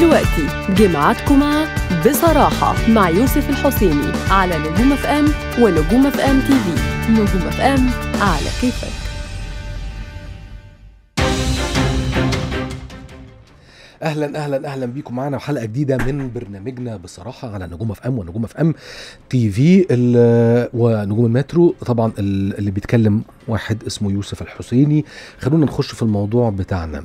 دلوقتي جمعتكم مع بصراحة مع يوسف الحسيني على نجوم اف ام ونجوم اف ام تي في نجوم اف ام على كيفك اهلا اهلا اهلا بيكم معانا وحلقه جديده من برنامجنا بصراحه على نجوم اف ام ونجوم اف ام تي في ونجوم المترو طبعا اللي بيتكلم واحد اسمه يوسف الحسيني خلونا نخش في الموضوع بتاعنا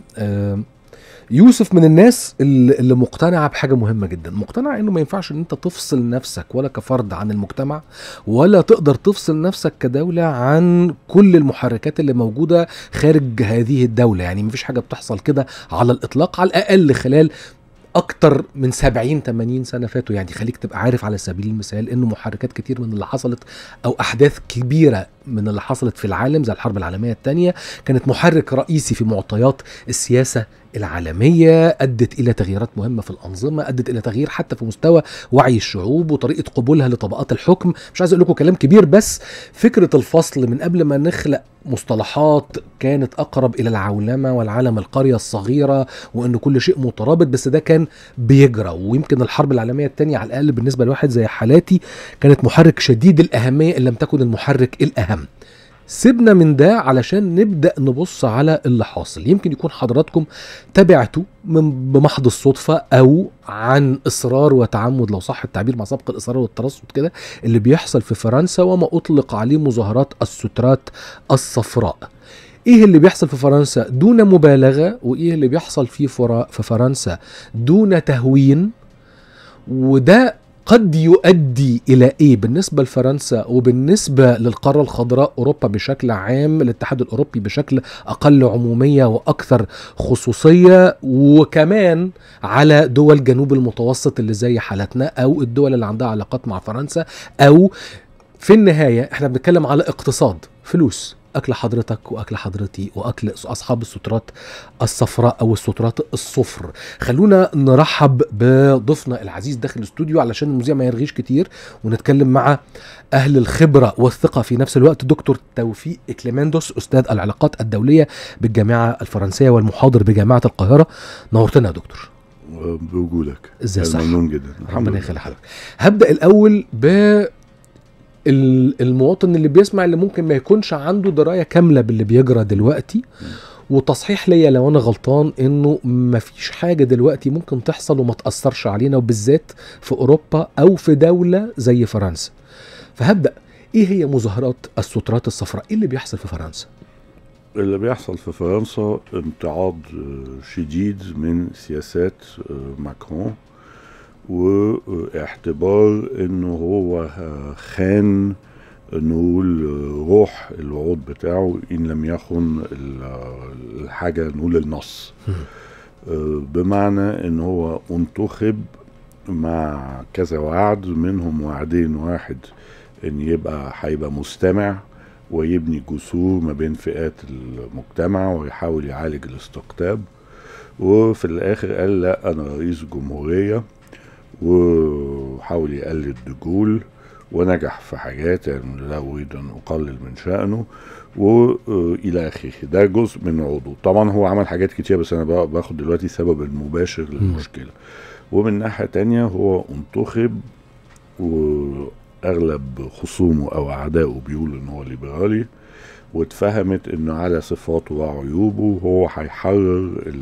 يوسف من الناس اللي مقتنعه بحاجه مهمه جدا مقتنع انه ما ينفعش ان انت تفصل نفسك ولا كفرد عن المجتمع ولا تقدر تفصل نفسك كدوله عن كل المحركات اللي موجوده خارج هذه الدوله يعني مفيش حاجه بتحصل كده على الاطلاق على الاقل خلال اكتر من 70 80 سنه فاتوا يعني خليك تبقى عارف على سبيل المثال انه محركات كتير من اللي حصلت او احداث كبيره من اللي حصلت في العالم زي الحرب العالميه الثانيه كانت محرك رئيسي في معطيات السياسه العالمية أدت إلى تغييرات مهمة في الأنظمة أدت إلى تغيير حتى في مستوى وعي الشعوب وطريقة قبولها لطبقات الحكم مش عايز أقول لكم كلام كبير بس فكرة الفصل من قبل ما نخلق مصطلحات كانت أقرب إلى العولمة والعالم القرية الصغيرة وأن كل شيء مترابط بس ده كان بيجرى ويمكن الحرب العالمية الثانية على الأقل بالنسبة لواحد زي حالاتي كانت محرك شديد الأهمية إن لم تكن المحرك الأهم سيبنا من ده علشان نبدا نبص على اللي حاصل يمكن يكون حضراتكم تابعتوا من بمحض الصدفه او عن اصرار وتعمد لو صح التعبير مع سبق الاصرار والترصد كده اللي بيحصل في فرنسا وما اطلق عليه مظاهرات السترات الصفراء ايه اللي بيحصل في فرنسا دون مبالغه وايه اللي بيحصل في, في فرنسا دون تهوين وده قد يؤدي الى ايه بالنسبه لفرنسا وبالنسبه للقاره الخضراء اوروبا بشكل عام الاتحاد الاوروبي بشكل اقل عموميه واكثر خصوصيه وكمان على دول جنوب المتوسط اللي زي حالتنا او الدول اللي عندها علاقات مع فرنسا او في النهايه احنا بنتكلم على اقتصاد فلوس اكل حضرتك واكل حضرتي واكل اصحاب السترات الصفراء او السترات الصفر خلونا نرحب بضيفنا العزيز داخل الاستوديو علشان المذيع ما يرغيش كتير ونتكلم مع اهل الخبره والثقه في نفس الوقت دكتور توفيق كليماندوس استاذ العلاقات الدوليه بالجامعه الفرنسيه والمحاضر بجامعه القاهره نورتنا يا دكتور بوجودك ازاي صح ممنون جدا ربنا يخلي حضرتك هبدا الاول ب المواطن اللي بيسمع اللي ممكن ما يكونش عنده درايه كامله باللي بيجرى دلوقتي وتصحيح ليا لو انا غلطان انه ما فيش حاجه دلوقتي ممكن تحصل وما تاثرش علينا وبالذات في اوروبا او في دوله زي فرنسا فهبدا ايه هي مظاهرات السترات الصفراء ايه اللي بيحصل في فرنسا اللي بيحصل في فرنسا امتعاض آه، شديد من سياسات آه، ماكرون واعتبار انه هو خان نقول روح الوعود بتاعه ان لم يخن الحاجه نقول النص بمعنى ان هو انتخب مع كذا وعد منهم وعدين واحد ان يبقى هيبقى مستمع ويبني جسور ما بين فئات المجتمع ويحاول يعالج الاستقطاب وفي الاخر قال لا انا رئيس جمهوريه وحاول يقلد دجول ونجح في حاجات يعني لا أريد أن أقلل من شأنه وإلى آخره ده جزء من عضو طبعا هو عمل حاجات كتير بس أنا باخد دلوقتي السبب المباشر للمشكلة ومن ناحية تانية هو انتخب وأغلب خصومه أو أعدائه بيقولوا إن هو ليبرالي واتفهمت إنه على صفاته وعيوبه هو هيحرر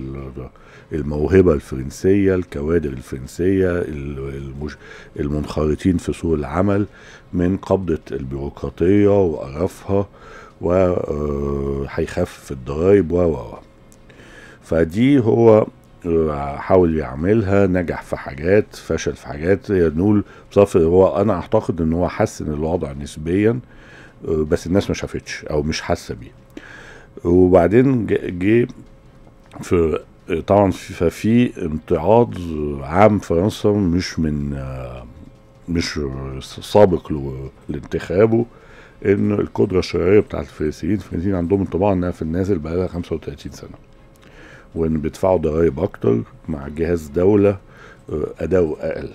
الموهبه الفرنسيه الكوادر الفرنسيه المنخرطين في سوق العمل من قبضه البيروقراطيه وقرفها وهيخفف آه، الضرايب و فدي هو آه، حاول يعملها نجح في حاجات فشل في حاجات نقول بصفر هو انا اعتقد ان هو حسن الوضع نسبيا آه، بس الناس ما شافتش او مش حاسه بيه وبعدين جه في طبعا ففي امتعاض عام فرنسا مش من مش سابق لانتخابه ان القدره الشرائيه بتاعت الفرنسيين الفرنسيين عندهم انطباع انها في النازل بقى لها 35 سنه وان بيدفعوا ضرائب اكتر مع جهاز دوله آه، اداؤه اقل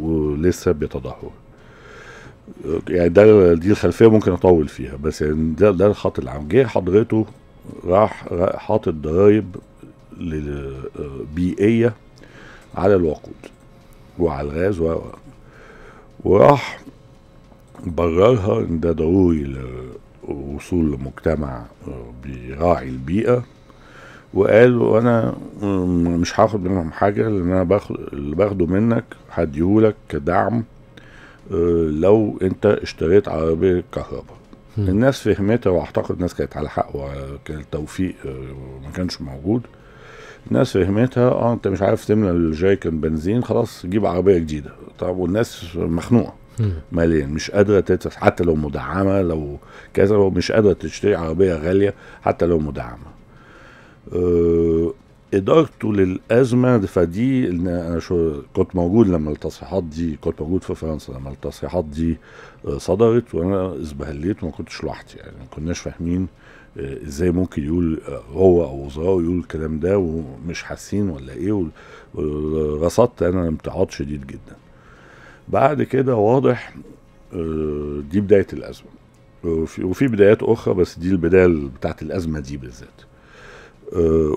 ولسه بيتدهور آه، يعني ده دي الخلفيه ممكن اطول فيها بس يعني ده ده الخط العام جه حضرته راح حاطط ضرايب بيئيه على الوقود وعلى الغاز و وراح بررها ان ده ضروري للوصول لمجتمع بيراعي البيئه وقال وانا مش هاخد منهم حاجه لان انا باخد اللي باخده منك هديهولك كدعم آه، لو انت اشتريت عربيه كهرباء الناس فهمتها واعتقد الناس كانت على حق وكان التوفيق آه، ما كانش موجود الناس فهمتها اه انت مش عارف تملى الجايكن بنزين خلاص جيب عربيه جديده طب والناس مخنوقه ماليا مش قادره تدفع حتى لو مدعمه لو كذا مش قادره تشتري عربيه غاليه حتى لو مدعمه أه ادارته للازمه فدي انا شو كنت موجود لما التصريحات دي كنت موجود في فرنسا لما التصريحات دي صدرت وانا اسبهليت وما كنتش لوحدي يعني ما كناش فاهمين آه، ازاي ممكن يقول آه، هو او وزراء يقول الكلام ده ومش حاسين ولا ايه رصدت انا امتعاض شديد جدا بعد كده واضح آه، دي بدايه الازمه وفي بدايات اخرى بس دي البدايه بتاعت الازمه دي بالذات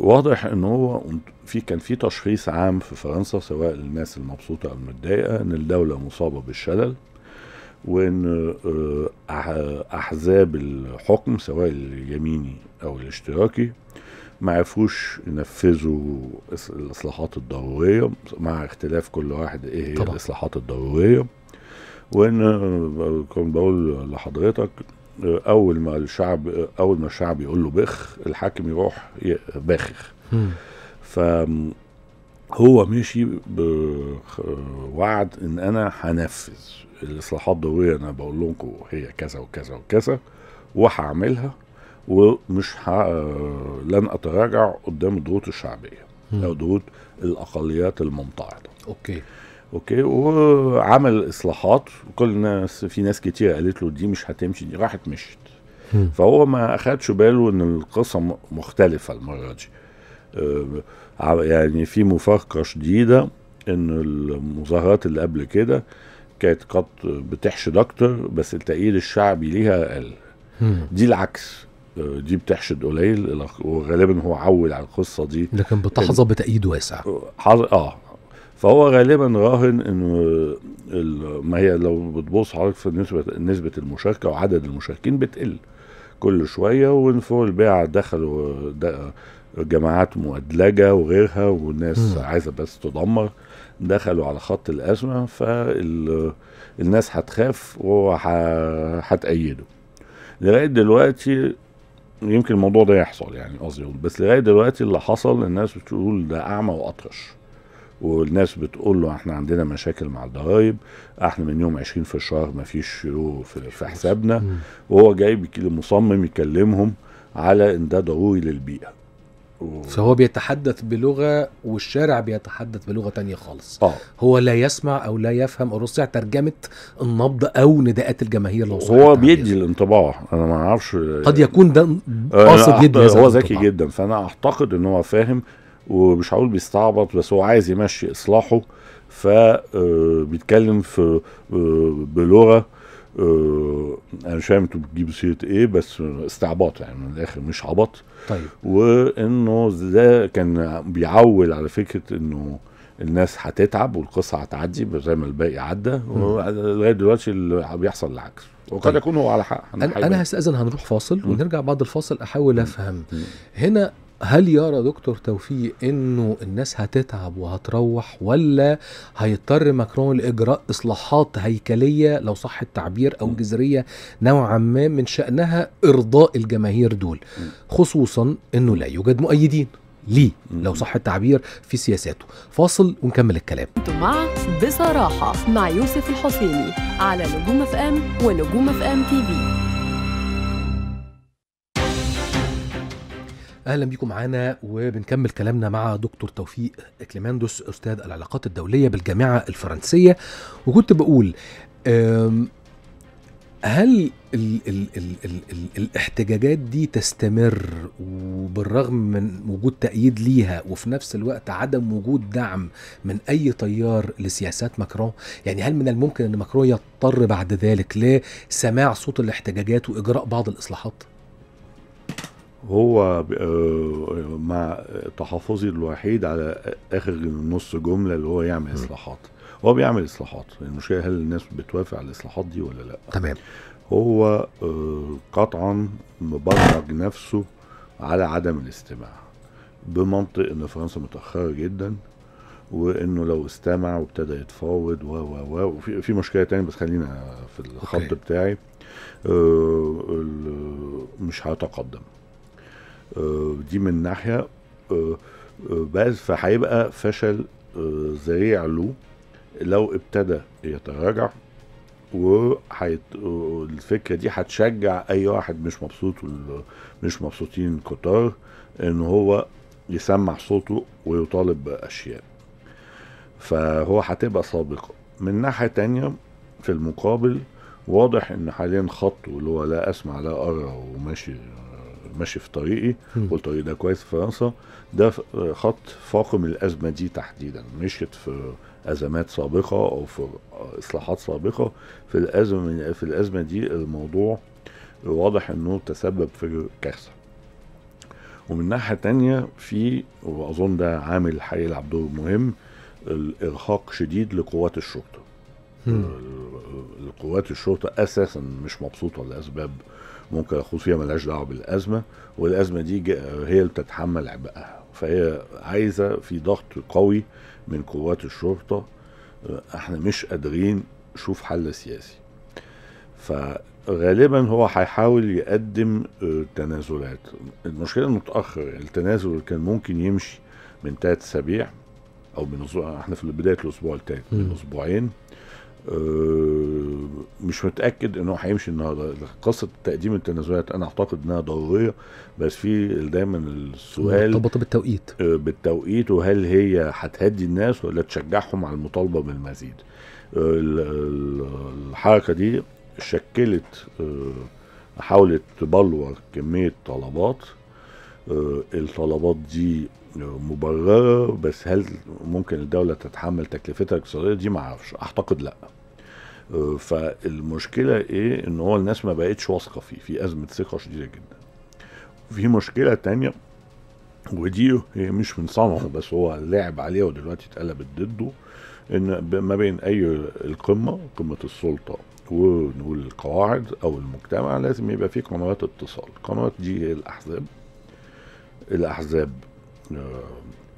واضح ان هو في كان في تشخيص عام في فرنسا سواء للناس المبسوطه او المتضايقه ان الدوله مصابه بالشلل وان آه، احزاب الحكم سواء اليميني او الاشتراكي ما عرفوش ينفذوا الاصلاحات الضروريه مع اختلاف كل واحد ايه هي الاصلاحات الضروريه وان آه، كنت بقول لحضرتك آه، اول ما الشعب اول ما الشعب يقول له بخ الحاكم يروح باخخ هو مشي بوعد ان انا هنفذ الاصلاحات الضروريه انا بقول لكم هي كذا وكذا وكذا وهعملها ومش ه... لن اتراجع قدام الضغوط الشعبيه او ضغوط الاقليات الممتعضه اوكي اوكي وعمل اصلاحات وكل الناس في ناس كتير قالت له دي مش هتمشي دي راحت مشت فهو ما اخدش باله ان القصه مختلفه المره دي آه، يعني في مفارقه شديده ان المظاهرات اللي قبل كده كانت قد بتحشد اكتر بس التأييد الشعبي ليها اقل دي العكس آه، دي بتحشد قليل وغالبا هو عول على القصه دي لكن بتحظى بتأييد واسع آه،, اه فهو غالبا راهن انه ما هي لو بتبص حضرتك في نسبه نسبه المشاركه وعدد المشاركين بتقل كل شويه فوق البيع دخلوا جماعات مؤدلجه وغيرها والناس م. عايزه بس تدمر دخلوا على خط الازمه فالناس هتخاف وهتأيده لغايه دلوقتي يمكن الموضوع ده يحصل يعني قصدي بس لغايه دلوقتي اللي حصل الناس بتقول ده اعمى واطرش والناس بتقول له احنا عندنا مشاكل مع الضرايب احنا من يوم 20 في الشهر ما فيش يورو في حسابنا وهو جاي مصمم يكلمهم على ان ده ضروري للبيئه فهو بيتحدث بلغه والشارع بيتحدث بلغه تانية خالص أوه. هو لا يسمع او لا يفهم او ترجمه النبض او نداءات الجماهير لو هو بيدي الانطباع انا ما اعرفش قد يكون ده قاصد أحط... جدا هو ذكي جدا فانا اعتقد ان هو فاهم ومش هقول بيستعبط بس هو عايز يمشي اصلاحه فبيتكلم آه، في آه، بلغه أه، انا مش فاهم انتوا بتجيبوا سيره ايه بس استعباط يعني من الاخر مش عبط طيب وانه ده كان بيعول على فكره انه الناس هتتعب والقصه هتعدي زي ما الباقي عدى لغايه دلوقتي اللي بيحصل العكس وقد طيب. يكون هو على حق انا, أنا هستاذن هنروح فاصل ونرجع بعد الفاصل احاول افهم هنا هل يرى دكتور توفيق انه الناس هتتعب وهتروح ولا هيضطر ماكرون لاجراء اصلاحات هيكليه لو صح التعبير او جذريه نوعا ما من شانها ارضاء الجماهير دول خصوصا انه لا يوجد مؤيدين ليه لو صح التعبير في سياساته فاصل ونكمل الكلام مع بصراحة مع يوسف الحسيني على نجوم اف ام ونجوم اف ام تي في اهلا بيكم معانا وبنكمل كلامنا مع دكتور توفيق كليماندوس استاذ العلاقات الدوليه بالجامعه الفرنسيه وكنت بقول هل الـ الـ الـ الـ الـ الاحتجاجات دي تستمر وبالرغم من وجود تأييد ليها وفي نفس الوقت عدم وجود دعم من أي تيار لسياسات ماكرون يعني هل من الممكن أن ماكرون يضطر بعد ذلك لسماع صوت الاحتجاجات وإجراء بعض الإصلاحات؟ هو آه، مع تحفظي الوحيد على اخر نص جمله اللي هو يعمل اصلاحات هو بيعمل اصلاحات المشكله يعني هل الناس بتوافق على الاصلاحات دي ولا لا تمام هو آه، قطعا مبرمج نفسه على عدم الاستماع بمنطق ان فرنسا متاخره جدا وانه لو استمع وابتدى يتفاوض و و و في مشكله تانية بس خلينا في الخط أوكي. بتاعي آه، مش هيتقدم آه، دي من ناحيه آه، آه، بس فهيبقى فشل ذريع له لو ابتدى يتراجع والفكره الفكره دي هتشجع اي واحد مش مبسوط مش مبسوطين كتار ان هو يسمع صوته ويطالب باشياء فهو هتبقى سابقه من ناحيه تانية في المقابل واضح ان حاليا خطه اللي هو لا اسمع لا ارى وماشي ماشي في طريقي والطريق ده كويس في فرنسا ده خط فاقم الازمه دي تحديدا مشيت في ازمات سابقه او في اصلاحات سابقه في الازمه في الازمه دي الموضوع واضح انه تسبب في كارثه ومن ناحيه تانية في واظن ده عامل هيلعب دور مهم الارهاق شديد لقوات الشرطه آه، آه، آه، قوات الشرطه اساسا مش مبسوطه لاسباب ممكن فيها ملهاش دعوه بالازمه والازمه دي هي اللي بتتحمل عبئها فهي عايزه في ضغط قوي من قوات الشرطه احنا مش قادرين نشوف حل سياسي فغالبا هو هيحاول يقدم آه، تنازلات المشكله متاخر يعني التنازل كان ممكن يمشي من ثلاث اسابيع او من احنا في بدايه الاسبوع الثالث من اسبوعين آه، مش متاكد انه هيمشي النهارده قصه تقديم التنازلات انا اعتقد انها ضروريه بس في دايما السؤال مرتبطه بالتوقيت آه، بالتوقيت وهل هي هتهدي الناس ولا تشجعهم على المطالبه بالمزيد آه، الحركه دي شكلت حاولت تبلور كميه طلبات الطلبات دي مبرره بس هل ممكن الدوله تتحمل تكلفتها الاقتصاديه دي ما اعرفش اعتقد لا آه، فالمشكله ايه ان هو الناس ما بقتش واثقه فيه في ازمه ثقه شديده جدا في مشكله تانية ودي هي مش من صنعه بس هو لعب عليها ودلوقتي اتقلبت ضده ان ما بين اي القمه قمه السلطه ونقول القواعد او المجتمع لازم يبقى في قنوات اتصال القنوات دي هي الاحزاب الاحزاب آه،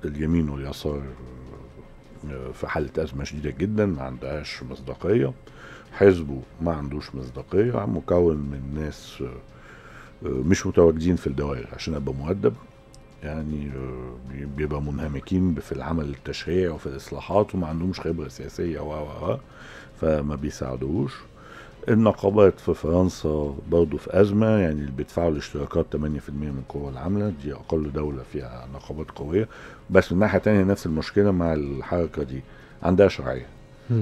اليمين واليسار آه، آه، في حالة أزمة شديدة جدا ما عندهاش مصداقية حزبه ما عندوش مصداقية مكون من ناس مش متواجدين في الدوائر عشان أبقى مؤدب يعني بيبقى منهمكين في العمل التشريعي وفي الإصلاحات وما عندهمش خبرة سياسية و و فما بيساعدوش النقابات في فرنسا برضه في أزمة يعني اللي بيدفعوا الاشتراكات 8% من القوة العاملة دي أقل دولة فيها نقابات قوية بس من ناحية تانية نفس المشكلة مع الحركة دي عندها شرعية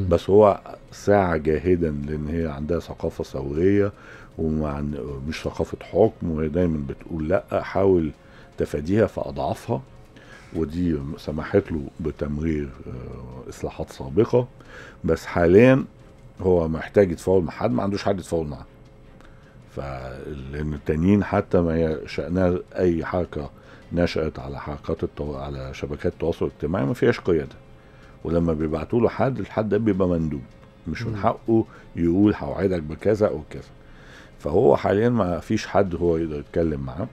بس هو ساعة جاهدا لأن هي عندها ثقافة ثورية ومش ثقافة حكم وهي دايما بتقول لأ حاول تفاديها فأضعفها ودي سمحت له بتمرير آه، إصلاحات سابقة بس حاليا هو محتاج يتفاول مع حد ما عندوش حد يتفاول معاه فلان التانيين حتى ما شأنها اي حركه نشأت على حركات التو... على شبكات التواصل الاجتماعي ما فيهاش قياده ولما بيبعتوا له حد الحد ده بيبقى مندوب مش من حقه يقول هوعدك بكذا او كذا فهو حاليا ما فيش حد هو يقدر يتكلم معاه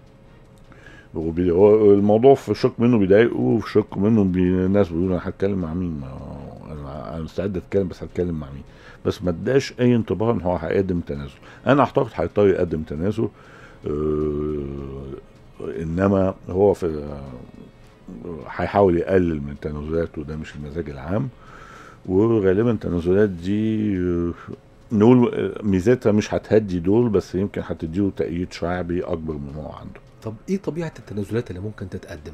الموضوع في شق منه بيضايقه وفي شق منه الناس بيقولوا انا هتكلم مع مين انا مستعد اتكلم بس هتكلم مع مين بس ما اداش اي انطباع ان هو هيقدم تنازل انا اعتقد هيضطر يقدم تنازل آه، انما هو في هيحاول يقلل من تنازلاته ده مش المزاج العام وغالبا التنازلات دي آه، نقول آه، ميزتها مش هتهدي دول بس يمكن هتديله تأييد شعبي أكبر من هو عنده. طب إيه طبيعة التنازلات اللي ممكن تتقدم؟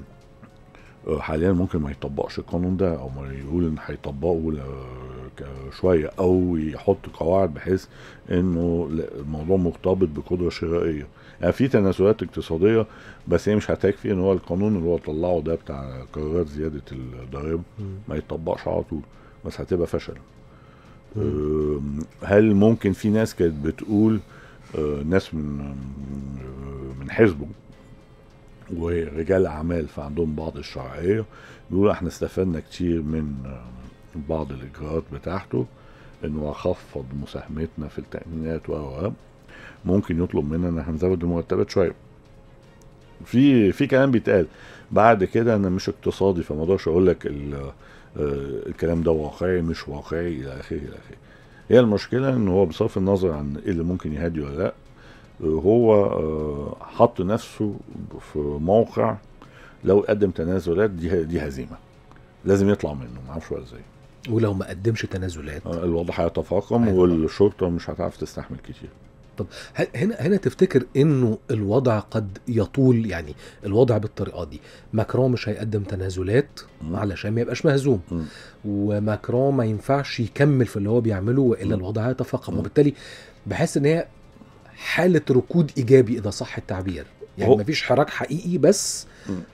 حاليا ممكن ما يطبقش القانون ده او ما يقول ان هيطبقه شويه او يحط قواعد بحيث انه الموضوع مرتبط بقدره شرائيه يعني في تنازلات اقتصاديه بس هي مش هتكفي ان هو القانون اللي هو طلعه ده بتاع قرارات زياده الضرائب ما يتطبقش على طول بس هتبقى فشل هل ممكن في ناس كانت بتقول آه، ناس من من حزبه ورجال اعمال فعندهم بعض الشرعيه بيقولوا احنا استفدنا كتير من آه، بعض الاجراءات بتاعته انه اخفض مساهمتنا في التامينات و ممكن يطلب مننا ان احنا نزود المرتبات شويه في في كلام بيتقال بعد كده انا مش اقتصادي فما اقدرش اقول لك آه، الكلام ده واقعي مش واقعي الى اخره الى اخره هي المشكله ان هو بصرف النظر عن ايه اللي ممكن يهدي ولا لا هو آه، حط نفسه في موقع لو قدم تنازلات دي دي هزيمه لازم يطلع منه معرفش ولا ازاي ولو ما قدمش تنازلات آه، الوضع هيتفاقم والشرطه مش هتعرف تستحمل كتير طب هنا هنا تفتكر انه الوضع قد يطول يعني الوضع بالطريقه دي ماكرون مش هيقدم تنازلات م. علشان ما يبقاش مهزوم م. وماكرون ما ينفعش يكمل في اللي هو بيعمله والا الوضع هيتفاقم وبالتالي بحس ان هي حاله ركود ايجابي اذا صح التعبير يعني ما فيش حراك حقيقي بس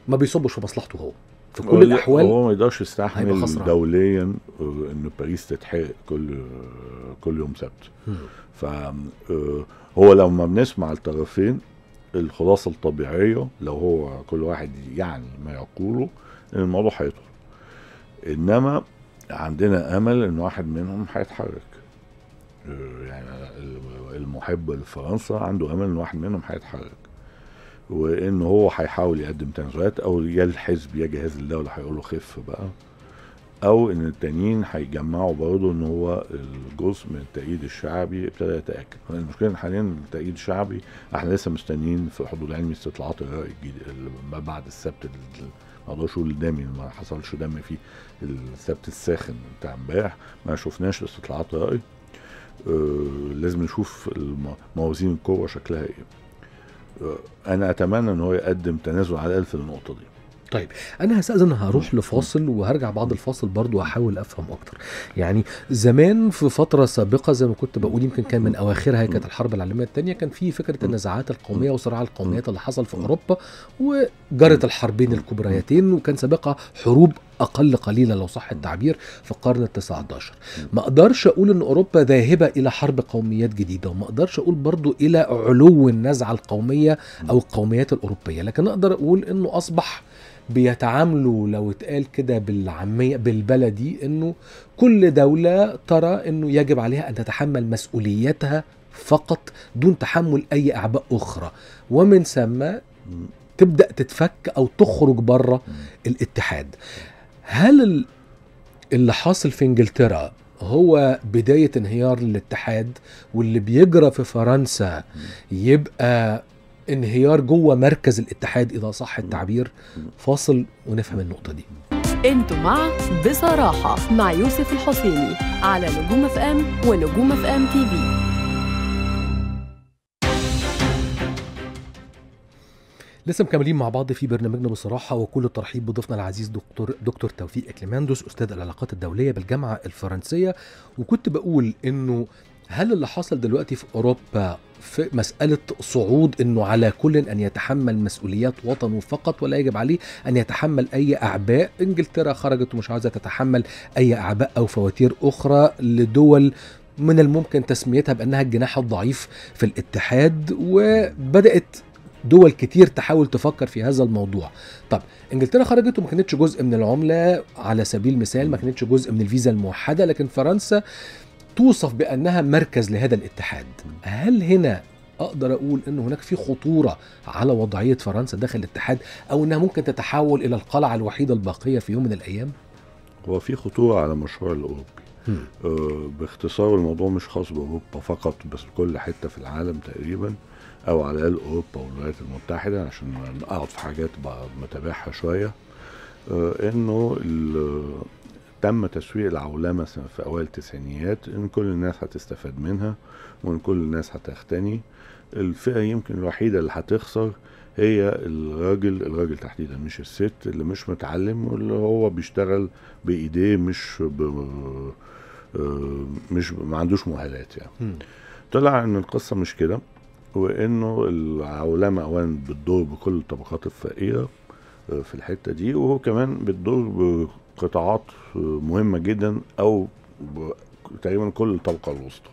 ما بيصبش في مصلحته هو في كل الاحوال هو ما يقدرش يستحمل دوليا آه، ان باريس تتحرق كل آه، كل يوم سبت ف آه، هو لما بنسمع الطرفين الخلاصه الطبيعيه لو هو كل واحد يعني ما يقوله ان الموضوع هيطول انما عندنا امل ان واحد منهم هيتحرك يعني المحب لفرنسا عنده امل ان واحد منهم هيتحرك وان هو هيحاول يقدم تنازلات او يا الحزب يا جهاز الدوله هيقول له خف بقى او ان التانيين هيجمعوا برضه ان هو الجزء من التأييد الشعبي ابتدى يتاكد المشكله حاليا التأييد الشعبي احنا لسه مستنيين في حدود علمي استطلاعات الراي الجديد ما بعد السبت ما اقدرش اقول دمي ما حصلش دم فيه السبت الساخن بتاع امبارح ما شفناش استطلاعات راي أه لازم نشوف موازين القوه شكلها ايه انا اتمنى ان هو يقدم تنازل على الاقل في النقطه دي طيب انا هستاذن هروح لفاصل وهرجع بعد الفاصل برضو احاول افهم اكتر يعني زمان في فتره سابقه زي ما كنت بقول يمكن كان من اواخرها كانت الحرب العالميه الثانيه كان في فكره النزاعات القوميه وصراع القوميات اللي حصل في اوروبا وجرت الحربين الكبريتين وكان سابقها حروب اقل قليلا لو صح التعبير في القرن ال19 ما اقدرش اقول ان اوروبا ذاهبه الى حرب قوميات جديده وما اقدرش اقول برضو الى علو النزعه القوميه او القوميات الاوروبيه لكن اقدر اقول انه اصبح بيتعاملوا لو اتقال كده بالعاميه بالبلدي انه كل دوله ترى انه يجب عليها ان تتحمل مسؤوليتها فقط دون تحمل اي اعباء اخرى ومن ثم تبدا تتفك او تخرج بره الاتحاد هل اللي حاصل في انجلترا هو بداية انهيار الاتحاد واللي بيجرى في فرنسا يبقى انهيار جوه مركز الاتحاد اذا صح التعبير فاصل ونفهم النقطه دي انتوا مع بصراحه مع يوسف الحسيني على نجوم اف ام ونجوم اف ام تي في لسه مكملين مع بعض في برنامجنا بصراحة وكل الترحيب بضيفنا العزيز دكتور دكتور توفيق اكليماندوس أستاذ العلاقات الدولية بالجامعة الفرنسية وكنت بقول إنه هل اللي حصل دلوقتي في اوروبا في مسألة صعود أنه على كل أن يتحمل مسؤوليات وطنه فقط ولا يجب عليه أن يتحمل أي أعباء إنجلترا خرجت ومش عايزة تتحمل أي أعباء أو فواتير أخرى لدول من الممكن تسميتها بأنها الجناح الضعيف في الاتحاد وبدأت دول كتير تحاول تفكر في هذا الموضوع طب انجلترا خرجت وما كانتش جزء من العمله على سبيل المثال ما كانتش جزء من الفيزا الموحده لكن فرنسا توصف بأنها مركز لهذا الاتحاد هل هنا اقدر اقول ان هناك في خطوره على وضعيه فرنسا داخل الاتحاد او انها ممكن تتحول الى القلعه الوحيده الباقيه في يوم من الايام هو في خطوره على المشروع الاوروبي آه باختصار الموضوع مش خاص باوروبا فقط بس كل حته في العالم تقريبا او على الاقل اوروبا والولايات المتحده عشان اقعد في حاجات متابعها شويه آه انه تم تشويق العولمة في أوائل التسعينيات إن كل الناس هتستفاد منها وإن كل الناس هتغتني الفئة يمكن الوحيدة اللي هتخسر هي الراجل الراجل تحديدا مش الست اللي مش متعلم واللي هو بيشتغل بإيديه مش ب... آه، مش ما عندوش مؤهلات يعني طلع إن القصة مش كده وإنه العولمة أولا بتدور بكل الطبقات الفقيرة آه، في الحتة دي وهو كمان بتدور قطاعات مهمه جدا او تقريبا كل الطبقه الوسطى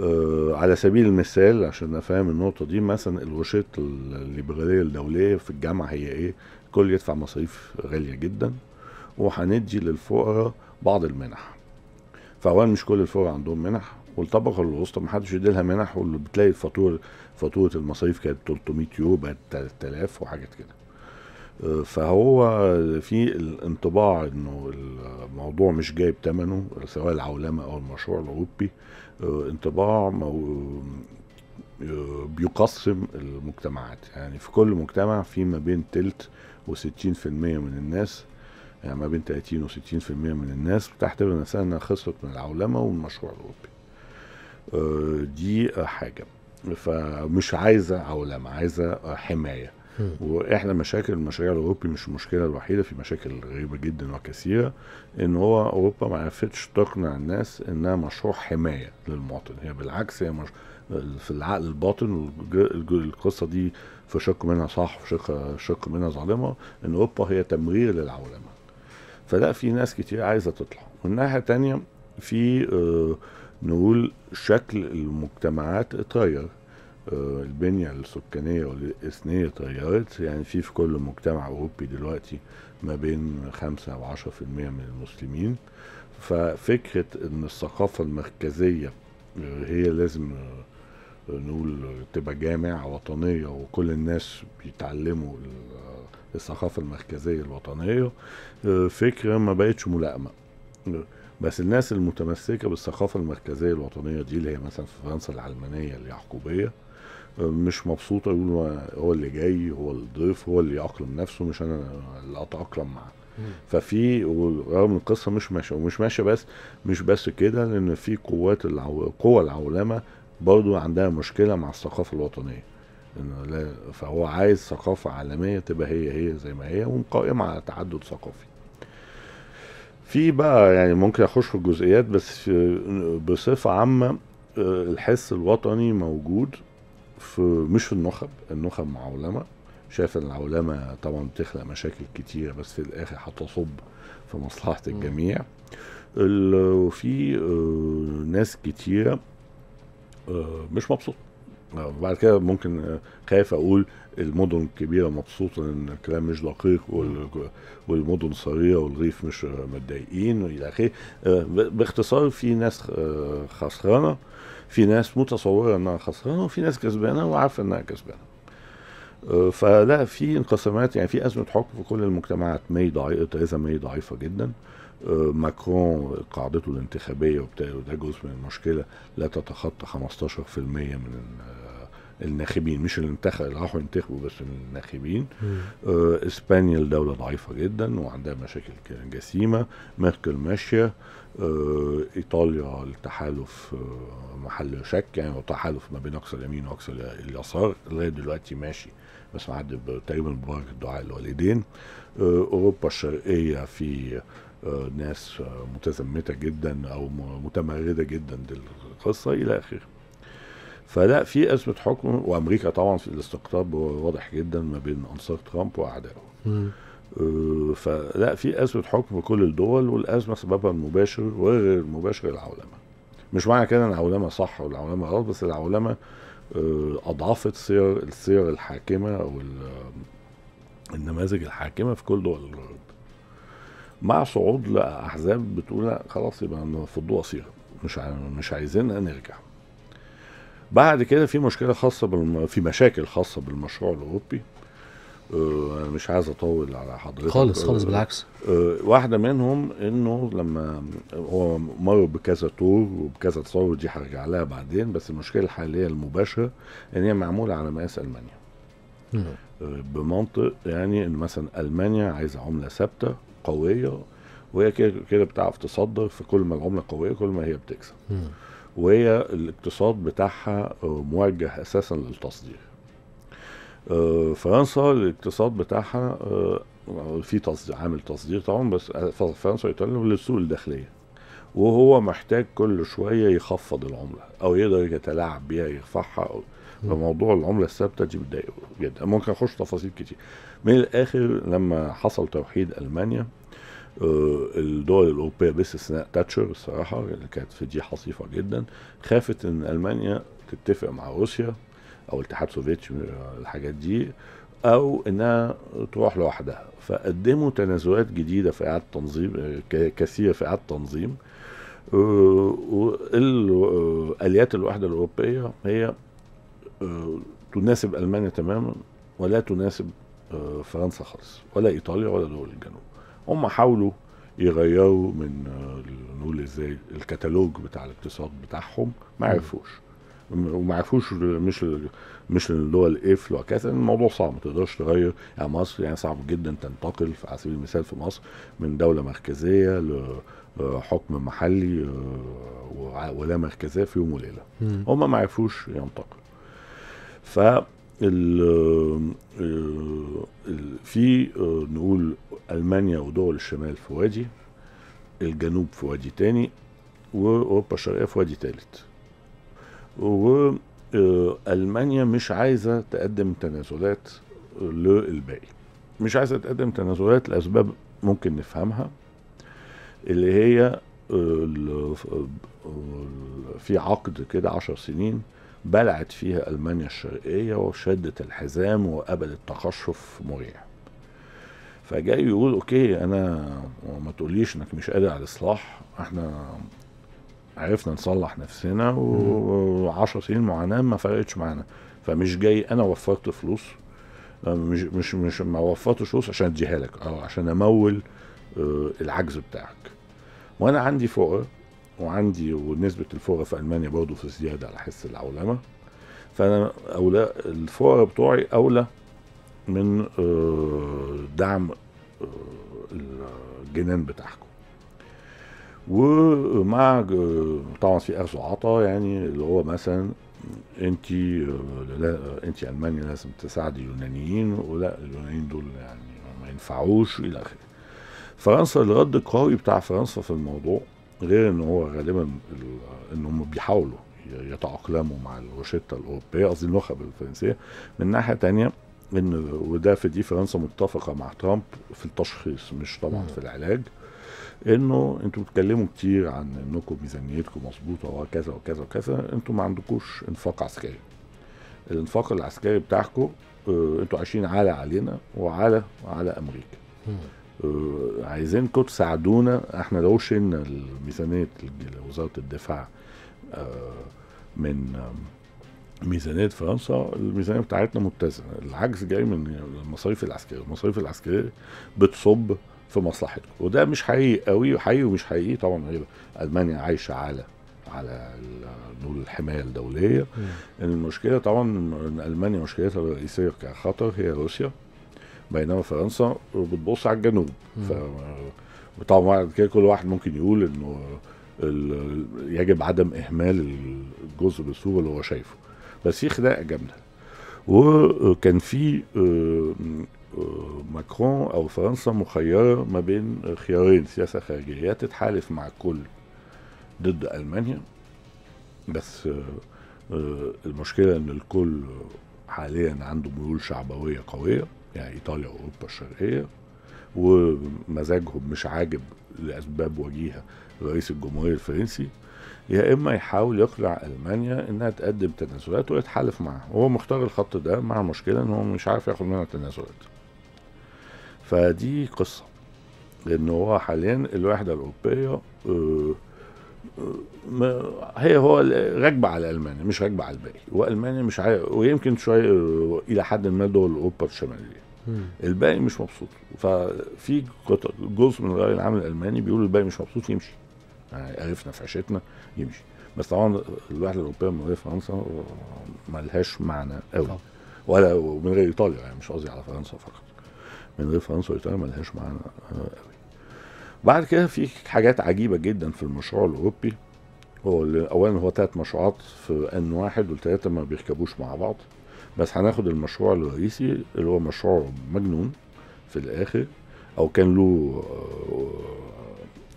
آه، على سبيل المثال عشان افهم النقطه دي مثلا الوشيط الليبراليه الدوليه في الجامعه هي ايه الكل يدفع مصاريف غاليه جدا وهندي للفقراء بعض المنح فاولا مش كل الفقراء عندهم منح والطبقه الوسطى ما حدش يديلها منح واللي بتلاقي فاتوره فاتوره المصاريف كانت 300 يورو بقت 3000 وحاجات كده فهو في الانطباع انه الموضوع مش جايب ثمنه سواء العولمه او المشروع الاوروبي انطباع بيقسم المجتمعات يعني في كل مجتمع في ما بين تلت و60% من الناس يعني ما بين 30 و60% من الناس بتعتبر نفسها انها خسرت من العولمه والمشروع الاوروبي آه، دي حاجه فمش عايزه عولمه عايزه حمايه واحنا مشاكل المشاريع الاوروبي مش المشكله الوحيده في مشاكل غريبه جدا وكثيره ان هو اوروبا ما عرفتش تقنع الناس انها مشروع حمايه للمواطن هي بالعكس هي مش في العقل الباطن القصه دي في شق منها صح وفي شق منها ظالمه ان اوروبا هي تمرير للعولمه فلا في ناس كتير عايزه تطلع والناحيه الثانيه في آه، نقول شكل المجتمعات اتغير آه، البنية السكانية والإثنية اتغيرت يعني في في كل مجتمع أوروبي دلوقتي ما بين خمسة وعشرة في المية من المسلمين ففكرة إن الثقافة المركزية آه، هي لازم آه، نقول تبقى جامعة وطنية وكل الناس بيتعلموا الثقافة المركزية الوطنية فكرة ما بقتش ملائمة بس الناس المتمسكة بالثقافة المركزية الوطنية دي اللي هي مثلا في فرنسا العلمانية اليعقوبية مش مبسوط اقول هو اللي جاي هو الضيف هو اللي يأقلم نفسه مش انا اللي اتاقلم معاه ففي رغم القصه مش ماشيه ومش ماشيه بس مش بس كده لان في قوات العو... قوى العولمه برضو عندها مشكله مع الثقافه الوطنيه انه لا فهو عايز ثقافه عالميه تبقى هي هي زي ما هي وقائمة على تعدد ثقافي في بقى يعني ممكن اخش في الجزئيات بس بصفه عامه آه، الحس الوطني موجود في مش في النخب النخب معولمه شايف ان العولمه طبعا بتخلق مشاكل كتير بس في الاخر هتصب في مصلحه الجميع وفي آه، ناس كتير آه، مش مبسوط آه، بعد كده ممكن خايف اقول المدن الكبيره مبسوطه ان الكلام مش دقيق والمدن الصغيره والريف مش متضايقين والى اخره باختصار في ناس خسرانه في ناس متصوره انها خسرانه وفي ناس كسبانه وعارفه انها كسبانه آه، فلا في انقسامات يعني في ازمه حكم في كل المجتمعات ماي ضعيفه تريزا ماي ضعيفه جدا آه، ماكرون قاعدته الانتخابيه وبتاع وده جزء من المشكله لا تتخطى 15% من آه، الناخبين مش اللي انتخب اللي راحوا ينتخبوا بس الناخبين آه اسبانيا الدوله ضعيفه جدا وعندها مشاكل جسيمه ميركل ماشيه آه، ايطاليا التحالف آه، محل شك يعني تحالف ما بين اقصى اليمين واقصى اليسار لغايه دلوقتي ماشي بس معدي تقريبا مبارك دعاء الوالدين آه، اوروبا الشرقيه في ناس متزمته جدا او متمرده جدا للقصه الى اخره فلا في ازمه حكم وامريكا طبعا في الاستقطاب واضح جدا ما بين انصار ترامب واعدائه آه، فلا في ازمه حكم في كل الدول والازمه سببها المباشر وغير المباشر العولمه مش معنى كده ان العولمه صح والعولمه غلط بس العولمه آه، اضعفت سير السير الحاكمه او آه، النماذج الحاكمه في كل دول الغرب مع صعود لاحزاب بتقول لا خلاص يبقى نفضوها صيغه مش مش عايزين نرجع بعد كده في مشكله خاصه بالم... في مشاكل خاصه بالمشروع الاوروبي آه، انا مش عايز اطول على حضرتك خالص خالص آه، بالعكس آه، واحده منهم انه لما هو مر بكذا طور وبكذا تصور دي هرجع لها بعدين بس المشكله الحاليه المباشره ان هي معموله على مقاس المانيا بمنطق يعني ان مثلا المانيا عايزه عمله ثابته قويه وهي كده كده بتعرف تصدر فكل ما العمله قويه كل ما هي بتكسب وهي الاقتصاد بتاعها موجه اساسا للتصدير آه، فرنسا الاقتصاد بتاعها آه، في تصدير عامل تصدير طبعا بس آه، فرنسا وايطاليا للسوق الداخليه وهو محتاج كل شويه يخفض العمله او يقدر يتلاعب بيها يرفعها فموضوع العمله الثابته دي بتضايقه جدا ممكن اخش تفاصيل كتير من الاخر لما حصل توحيد المانيا الدول الاوروبيه باستثناء تاتشر الصراحه اللي كانت في دي حصيفه جدا خافت ان المانيا تتفق مع روسيا او الاتحاد السوفيتي الحاجات دي او انها تروح لوحدها فقدموا تنازلات جديده في اعاده تنظيم كثيره في اعاده تنظيم آه، اليات الوحده الاوروبيه هي آه، تناسب المانيا تماما ولا تناسب آه، فرنسا خالص ولا ايطاليا ولا دول الجنوب هم حاولوا يغيروا من نقول ازاي الكتالوج بتاع الاقتصاد بتاعهم ما عرفوش وما عرفوش مش مش اللي هو القفل الموضوع صعب ما تقدرش تغير يعني مصر يعني صعب جدا تنتقل على سبيل المثال في مصر من دوله مركزيه لحكم محلي آه، ولا مركزيه في يوم وليله هم ما عرفوش ينتقلوا ف آه، في آه، نقول المانيا ودول الشمال في وادي الجنوب في وادي تاني واوروبا الشرقيه في وادي تالت والمانيا آه، مش عايزه تقدم تنازلات آه، للباقي مش عايزه تقدم تنازلات لاسباب ممكن نفهمها اللي هي آه، في عقد كده عشر سنين بلعت فيها المانيا الشرقيه وشدت الحزام وقبلت تقشف مريع فجاي يقول اوكي انا ما تقوليش انك مش قادر على الاصلاح احنا عرفنا نصلح نفسنا و10 سنين معاناه ما فرقتش معانا فمش جاي انا وفرت فلوس آه، مش مش مش ما وفرتش فلوس عشان اديها لك او آه، عشان امول آه، العجز بتاعك وانا عندي فقر وعندي ونسبه الفقر في المانيا برضه في زياده على حس العولمه فانا اولى الفقراء بتوعي اولى من دعم الجنان بتاعهم ومع طبعا في اخذ وعطاء يعني اللي هو مثلا انت آه، لا آه، انت المانيا لازم تساعدي اليونانيين ولا اليونانيين دول يعني ما ينفعوش الى اخره فرنسا الرد القوي بتاع فرنسا في الموضوع غير ان هو غالبا آه، ان هم بيحاولوا يتأقلموا مع الروشتة الأوروبية قصدي النخب الفرنسية من ناحية تانية إن وده في دي فرنسا متفقة مع ترامب في التشخيص مش طبعا في العلاج انه انتوا بتتكلموا كتير عن انكم ميزانيتكم مظبوطه وكذا وكذا وكذا انتوا ما عندكوش انفاق عسكري الانفاق العسكري بتاعكم آه، انتوا عايشين على علينا وعلى على امريكا آه، عايزينكم تساعدونا احنا لو شلنا ميزانيه وزاره الدفاع آه، من ميزانيه فرنسا الميزانيه بتاعتنا متزنه العجز جاي من المصاريف العسكريه المصاريف العسكريه بتصب في مصلحتكم وده مش حقيقي قوي وحقيقي ومش حقيقي طبعا هي المانيا عايشه على على نقول الحمايه الدوليه المشكله طبعا ان المانيا مشكلتها الرئيسيه كخطر هي روسيا بينما فرنسا بتبص على الجنوب ف طبعا كده كل واحد ممكن يقول انه يجب عدم اهمال الجزء بالصوره اللي هو شايفه بس في خناقه جامده وكان في آه، ماكرون او فرنسا مخيره ما بين خيارين سياسه خارجيه يا تتحالف مع الكل ضد المانيا بس آه، آه، المشكله ان الكل حاليا عنده ميول شعبويه قويه يعني ايطاليا واوروبا الشرقيه ومزاجهم مش عاجب لاسباب وجيهه رئيس الجمهوريه الفرنسي يا اما يحاول يقنع المانيا انها تقدم تنازلات ويتحالف معاها هو مختار الخط ده مع مشكله ان هو مش عارف ياخد منها تنازلات فدي قصة لأن هو حاليا الوحدة الأوروبية آه، آه، هي هو راكبة على ألمانيا مش راكبة على الباقي وألمانيا مش عاي... ويمكن شوية آه، إلى حد ما دول أوروبا الشمالية الباقي مش مبسوط ففي جزء من الرأي العام الألماني بيقول الباقي مش مبسوط يمشي يعني عرفنا في عشتنا يمشي بس طبعا الوحده الاوروبيه من غير فرنسا ملهاش معنى قوي ولا ومن غير ايطاليا يعني مش قصدي على فرنسا فقط من غير فرنسا وايطاليا لهاش معنى آه، قوي بعد كده في حاجات عجيبه جدا في المشروع الاوروبي هو اولا هو ثلاث مشروعات في ان واحد والثلاثه ما بيركبوش مع بعض بس هناخد المشروع الرئيسي اللي هو مشروع مجنون في الاخر او كان له آه،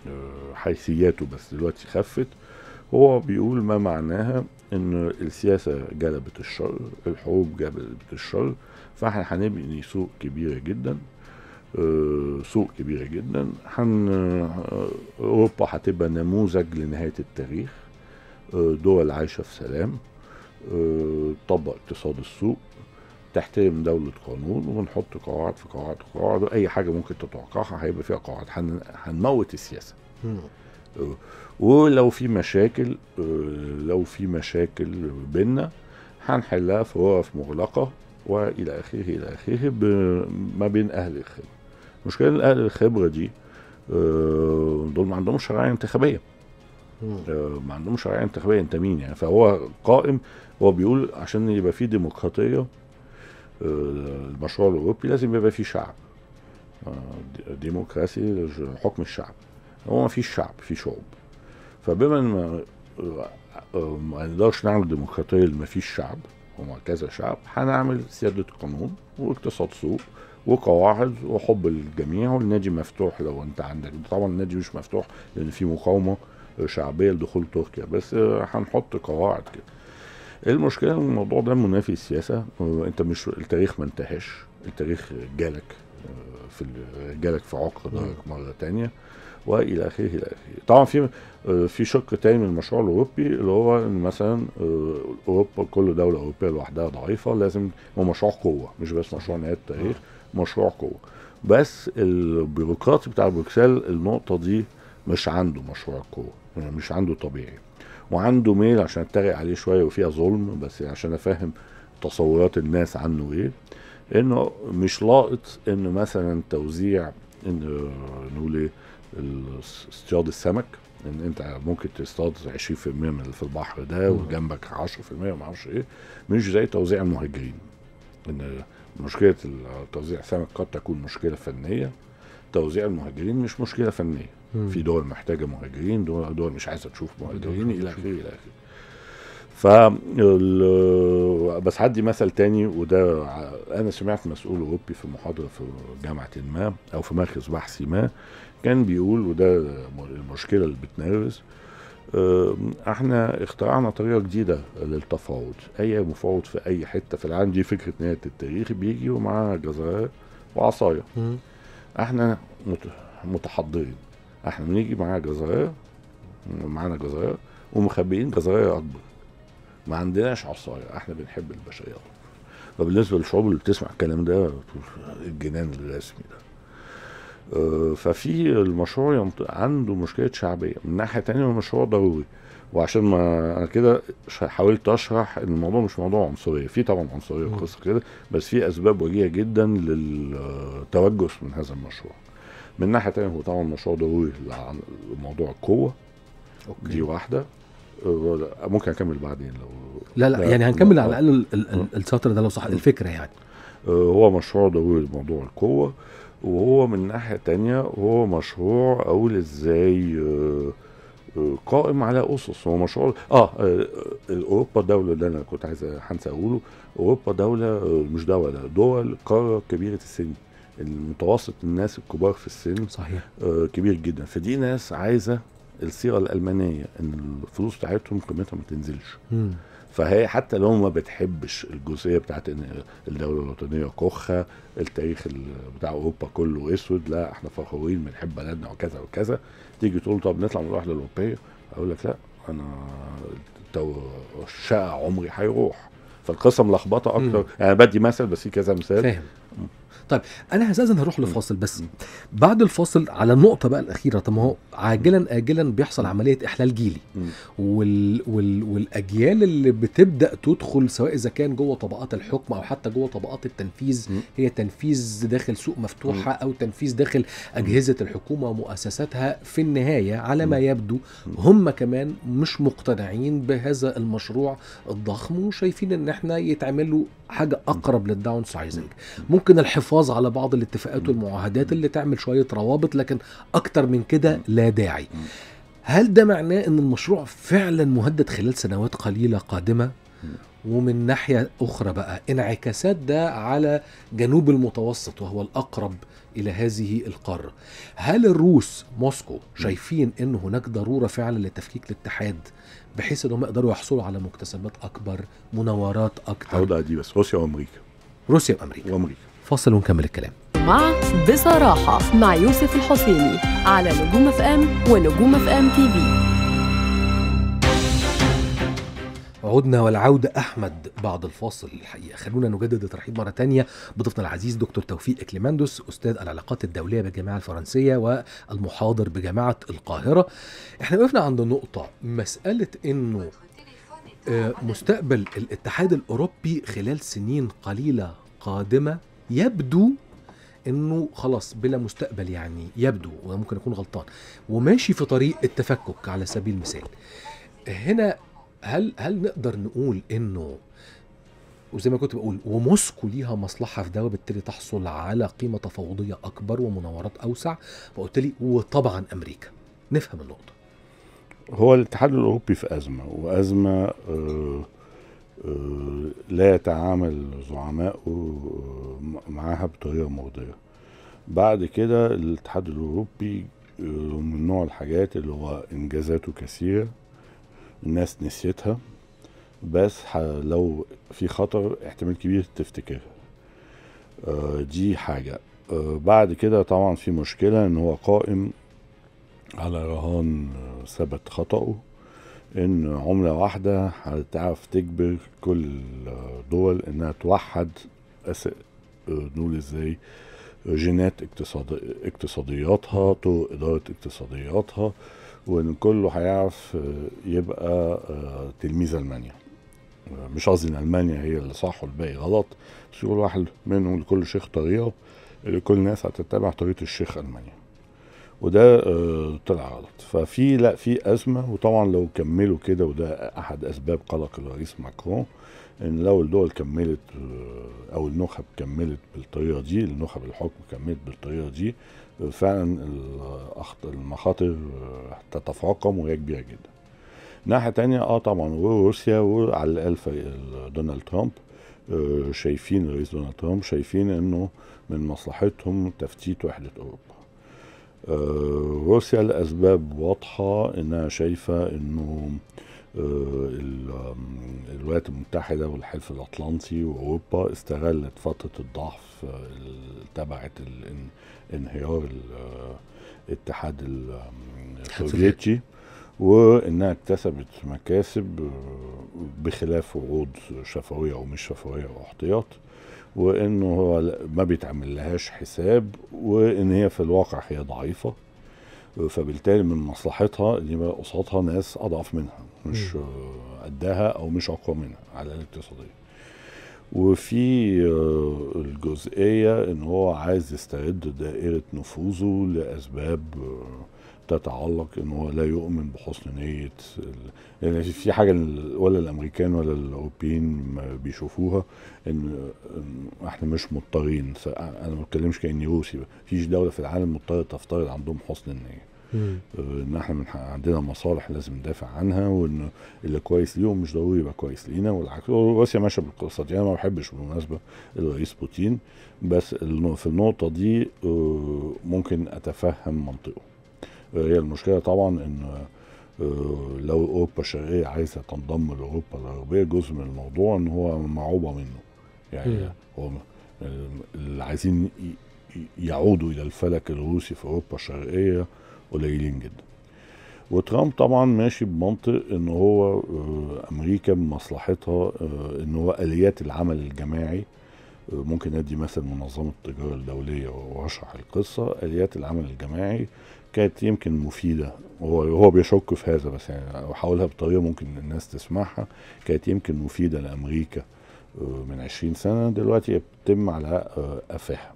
آه، حيثياته بس دلوقتي خفت هو بيقول ما معناها ان السياسه جلبت الشر الحروب جلبت الشر فاحنا هنبني سوق كبيره جدا آه، سوق كبيرة جدا حن آه، أوروبا هتبقى نموذج لنهاية التاريخ آه، دول عايشة في سلام تطبق اقتصاد السوق تحترم دولة قانون ونحط قواعد في قواعد في قواعد أي حاجة ممكن تتوقعها هيبقى فيها قواعد هنموت السياسة أه، ولو في مشاكل أه، لو في مشاكل بينا هنحلها في غرف مغلقه والى اخره الى اخره ما بين اهل الخبره المشكله اهل الخبره دي أه، دول ما عندهمش شرعيه انتخابيه ما عندهمش شرعيه انتخابيه انت مين يعني فهو قائم هو بيقول عشان يبقى في ديمقراطيه المشروع الاوروبي لازم يبقى في شعب ديموكراسي حكم الشعب هو ما فيش شعب في شعوب فبما ما ما نقدرش نعمل ديمقراطيه اللي ما فيش شعب وما كذا شعب هنعمل سياده قانون واقتصاد سوق وقواعد وحب الجميع والنادي مفتوح لو انت عندك طبعا النادي مش مفتوح لان في مقاومه شعبيه لدخول تركيا بس هنحط قواعد كده المشكله ان الموضوع ده منافي السياسه انت مش التاريخ ما انتهاش التاريخ جالك في جالك في عقد مره تانية والى اخره الى اخره طبعا في آه، في شق تاني من المشروع الاوروبي اللي هو ان مثلا آه، اوروبا كل دوله اوروبيه لوحدها ضعيفه لازم هو مشروع قوه مش بس مشروع نهايه التاريخ آه. مشروع قوه بس البيروقراطي بتاع بروكسل النقطه دي مش عنده مشروع قوه يعني مش عنده طبيعي وعنده ميل عشان اتريق عليه شويه وفيها ظلم بس يعني عشان افهم تصورات الناس عنه ايه انه مش لاقط ان مثلا توزيع ان نقول ايه اصطياد السمك ان انت ممكن تصطاد 20% من اللي في البحر ده وجنبك 10% ما اعرفش ايه مش زي توزيع المهاجرين ان مشكله توزيع السمك قد تكون مشكله فنيه توزيع المهاجرين مش مشكله فنيه في دول محتاجه مهاجرين دول, دول مش عايزه تشوف مهاجرين الى اخره الى اخره ف بس هدي مثل تاني وده انا سمعت مسؤول اوروبي في محاضره في جامعه ما او في مركز بحثي ما كان بيقول وده المشكله اللي بتنرفز آه، احنا اخترعنا طريقه جديده للتفاوض اي مفاوض في اي حته في العالم دي فكره نهايه التاريخ بيجي ومعاه جزائر وعصايه احنا متحضرين احنا بنيجي معاه جزائر معانا جزائر ومخبيين جزائر اكبر ما عندناش عصايه احنا بنحب البشريه فبالنسبه للشعوب اللي بتسمع الكلام ده الجنان الرسمي ده آه، ففي المشروع عنده مشكله شعبيه من ناحيه تانية المشروع ضروري وعشان ما انا كده حاولت اشرح ان الموضوع مش موضوع عنصريه في طبعا عنصريه وقصه كده بس في اسباب وجيه جدا للتوجس من هذا المشروع من ناحيه تانية هو طبعا مشروع ضروري لموضوع القوه أوكي. دي واحده ممكن اكمل بعدين لو لا لا, لا يعني هنكمل لا. على الاقل السطر ده لو صح الفكره يعني آه، هو مشروع ضروري لموضوع القوه وهو من ناحيه تانية هو مشروع اقول ازاي آه، آه، قائم على اسس هو مشروع اه اوروبا دوله اللي انا كنت عايز حنسى اقوله اوروبا دوله مش دوله دول قاره كبيره السن المتوسط الناس الكبار في السن صحيح كبير جدا فدي ناس عايزه الصيغه الالمانيه ان الفلوس بتاعتهم قيمتها ما تنزلش فهي حتى لو ما بتحبش الجزئيه بتاعت ان الدوله الوطنيه كخه التاريخ بتاع اوروبا كله اسود لا احنا فخورين بنحب بلدنا وكذا وكذا تيجي تقول طب نطلع من الوحده الاوروبيه اقول لك لا انا شقى عمري هيروح فالقصه ملخبطه اكتر يعني انا يعني بدي مثل بس في كذا مثال فاهم طيب انا اساسا هروح لفاصل بس بعد الفاصل على النقطه بقى الاخيره طب ما هو عاجلا اجلا بيحصل عمليه احلال جيلي وال... وال... والاجيال اللي بتبدا تدخل سواء اذا كان جوه طبقات الحكم او حتى جوه طبقات التنفيذ هي تنفيذ داخل سوق مفتوحه او تنفيذ داخل اجهزه الحكومه ومؤسساتها في النهايه على ما يبدو هم كمان مش مقتنعين بهذا المشروع الضخم وشايفين ان احنا يتعملوا حاجه اقرب للداون سايزنج ممكن الحفظ الحفاظ على بعض الاتفاقات والمعاهدات اللي تعمل شويه روابط لكن اكتر من كده لا داعي هل ده معناه ان المشروع فعلا مهدد خلال سنوات قليله قادمه ومن ناحيه اخرى بقى انعكاسات ده على جنوب المتوسط وهو الاقرب الى هذه القاره هل الروس موسكو شايفين ان هناك ضروره فعلا لتفكيك الاتحاد بحيث انهم يقدروا يحصلوا على مكتسبات اكبر مناورات اكتر هقول دي بس روسيا وامريكا روسيا وامريكا وامريكا فاصل ونكمل الكلام مع بصراحة مع يوسف الحسيني على نجوم اف ام ونجوم اف ام تي في عدنا والعودة أحمد بعد الفاصل الحقيقة خلونا نجدد الترحيب مرة تانية بضيفنا العزيز دكتور توفيق إكليماندوس أستاذ العلاقات الدولية بالجامعة الفرنسية والمحاضر بجامعة القاهرة احنا وقفنا عند نقطة مسألة أنه آه، مستقبل الاتحاد الأوروبي خلال سنين قليلة قادمة يبدو انه خلاص بلا مستقبل يعني يبدو وممكن اكون غلطان وماشي في طريق التفكك على سبيل المثال هنا هل هل نقدر نقول انه وزي ما كنت بقول وموسكو ليها مصلحه في ده وبالتالي تحصل على قيمه تفاوضيه اكبر ومناورات اوسع فقلت لي وطبعا امريكا نفهم النقطه هو الاتحاد الاوروبي في ازمه وازمه آه لا يتعامل زعمائه آه، معاها بطريقه مرضيه بعد كده الاتحاد الاوروبي آه، من نوع الحاجات اللي هو انجازاته كثيره الناس نسيتها بس لو في خطر احتمال كبير تفتكرها آه، دي حاجه بعد كده طبعا في مشكله ان هو قائم على رهان ثبت خطأه ان عمله واحده هتعرف تجبر كل دول انها توحد نقول ازاي جينات اقتصادي اقتصادياتها طرق اداره اقتصادياتها وان كله هيعرف آه، يبقى آه، تلميذ المانيا مش قصدي ان المانيا هي اللي صح والباقي غلط بس كل واحد منهم لكل شيخ طريقه لكل الناس هتتبع طريقه الشيخ المانيا وده آه، طلع غلط ففي لا في ازمه وطبعا لو كملوا كده وده احد اسباب قلق الرئيس ماكرون ان لو الدول كملت آه، او النخب كملت بالطريقه دي النخب الحكم كملت بالطريقه دي فعلا المخاطر آه، تتفاقم وهي كبيره جدا ناحيه تانية اه طبعا وروسيا وعلى الاقل دونالد ترامب شايفين الرئيس دونالد ترامب شايفين انه من مصلحتهم تفتيت وحده اوروبا روسيا آه، لأسباب واضحة إنها شايفة إنه آه، الولايات المتحدة والحلف الأطلنطي وأوروبا استغلت فترة الضعف آه، تبعت انهيار الاتحاد السوفيتي وانها اكتسبت مكاسب بخلاف وعود شفويه او مش شفويه او احتياط وانه هو ما بيتعمل لهاش حساب وان هي في الواقع هي ضعيفه فبالتالي من مصلحتها ان يبقى قصادها ناس اضعف منها مش قدها او مش اقوى منها على الاقتصاديه وفي آه، الجزئيه ان هو عايز يستعد دائره نفوذه لاسباب آه، تتعلق ان هو لا يؤمن بحسن نيه يعني في حاجه ولا الامريكان ولا الاوروبيين بيشوفوها ان احنا مش مضطرين انا ما بتكلمش كاني روسي فيش دوله في العالم مضطره تفترض عندهم حسن النيه آه، ان احنا من عندنا مصالح لازم ندافع عنها وان اللي كويس ليهم مش ضروري يبقى كويس لينا والعكس روسيا ماشيه بالقصه دي انا ما بحبش بالمناسبه الرئيس بوتين بس في النقطه دي آه، ممكن اتفهم منطقه هي المشكله طبعا ان آه، لو اوروبا الشرقيه عايزه تنضم لاوروبا الغربيه جزء من الموضوع ان هو معوبه منه يعني إيه. هو اللي عايزين يعودوا الى الفلك الروسي في اوروبا الشرقيه قليلين جدا وترامب طبعا ماشي بمنطق ان هو آه، امريكا بمصلحتها آه، ان هو اليات العمل الجماعي ممكن ادي مثل منظمه التجاره الدوليه واشرح القصه اليات العمل الجماعي كانت يمكن مفيدة وهو هو بيشك في هذا بس يعني أحاولها بطريقة ممكن الناس تسمعها كانت يمكن مفيدة لأمريكا آه، من 20 سنة دلوقتي بتتم على آه، أفاها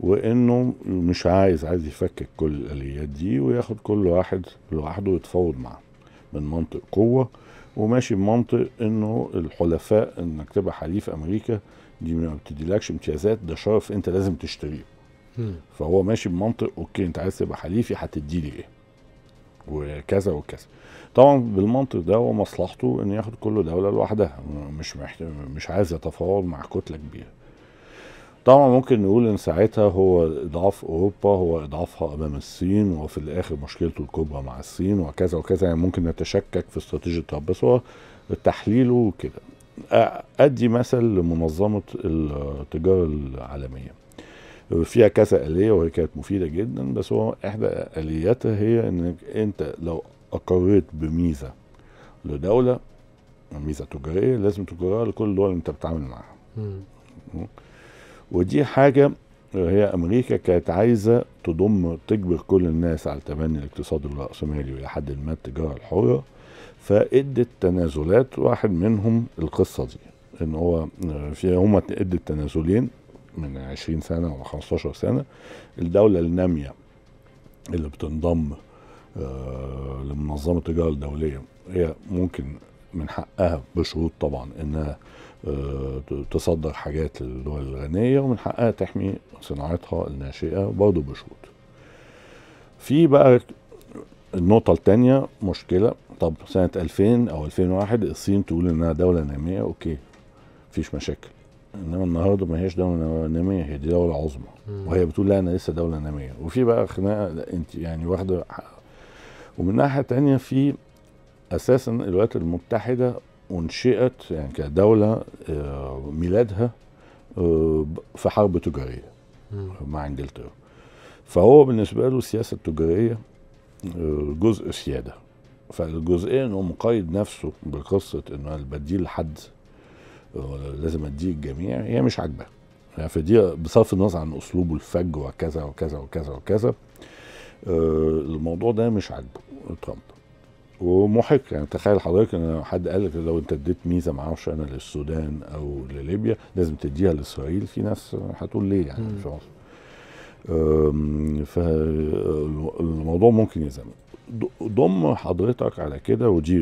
وانه مش عايز عايز يفكك كل الاليات دي وياخد كل واحد لوحده ويتفاوض معاه من منطق قوه وماشي بمنطق انه الحلفاء انك تبقى حليف امريكا دي ما بتديلكش امتيازات ده شرف انت لازم تشتريه فهو ماشي بمنطق اوكي انت عايز تبقى حليفي هتدي لي ايه وكذا وكذا طبعا بالمنطق ده ومصلحته ان ياخد كل دوله لوحدها مش محت... مش عايز يتفاوض مع كتله كبيره طبعا ممكن نقول ان ساعتها هو اضعاف اوروبا هو اضعافها امام الصين وفي الاخر مشكلته الكبرى مع الصين وكذا وكذا يعني ممكن نتشكك في استراتيجيه ترامب بس هو تحليله كده ادي مثل لمنظمه التجاره العالميه فيها كذا آلية وهي كانت مفيدة جدا بس هو إحدى آلياتها هي إنك أنت لو أقريت بميزة لدولة ميزة تجارية لازم تجرها لكل الدول اللي أنت بتتعامل معاها. ودي حاجة هي أمريكا كانت عايزة تضم تجبر كل الناس على تبني الاقتصاد الرأسمالي وإلى حد ما التجارة الحرة فادت تنازلات واحد منهم القصة دي ان هو آه، في هما ادت تنازلين من 20 سنه ولا 15 سنه الدوله الناميه اللي بتنضم آه، لمنظمه التجاره الدوليه هي ممكن من حقها بشروط طبعا انها آه، تصدر حاجات للدول الغنيه ومن حقها تحمي صناعتها الناشئه برضه بشروط. في بقى النقطة التانية مشكلة طب سنة 2000 أو 2001 الصين تقول إنها دولة نامية أوكي مفيش مشاكل انما النهارده ما هياش دوله ناميه هي دي دوله عظمى وهي بتقول لا انا لسه دوله ناميه وفي بقى خناقه انت يعني واخده ومن ناحيه تانية في اساسا الولايات المتحده انشئت يعني كدوله آه، ميلادها آه، في حرب تجاريه مع انجلترا فهو بالنسبه له السياسه التجاريه آه، جزء سياده فالجزئيه انه مقيد نفسه بقصه انه البديل لحد لازم اديه الجميع هي مش عاجباه يعني فدي بصرف النظر عن اسلوبه الفج وكذا وكذا وكذا وكذا آه، الموضوع ده مش عاجبه ترامب ومحق يعني تخيل حضرتك ان حد قال لك لو انت اديت ميزه ما اعرفش انا للسودان او لليبيا لازم تديها لاسرائيل في ناس هتقول ليه يعني مش عارف فالموضوع آه، ممكن يزمن ضم حضرتك على كده ودي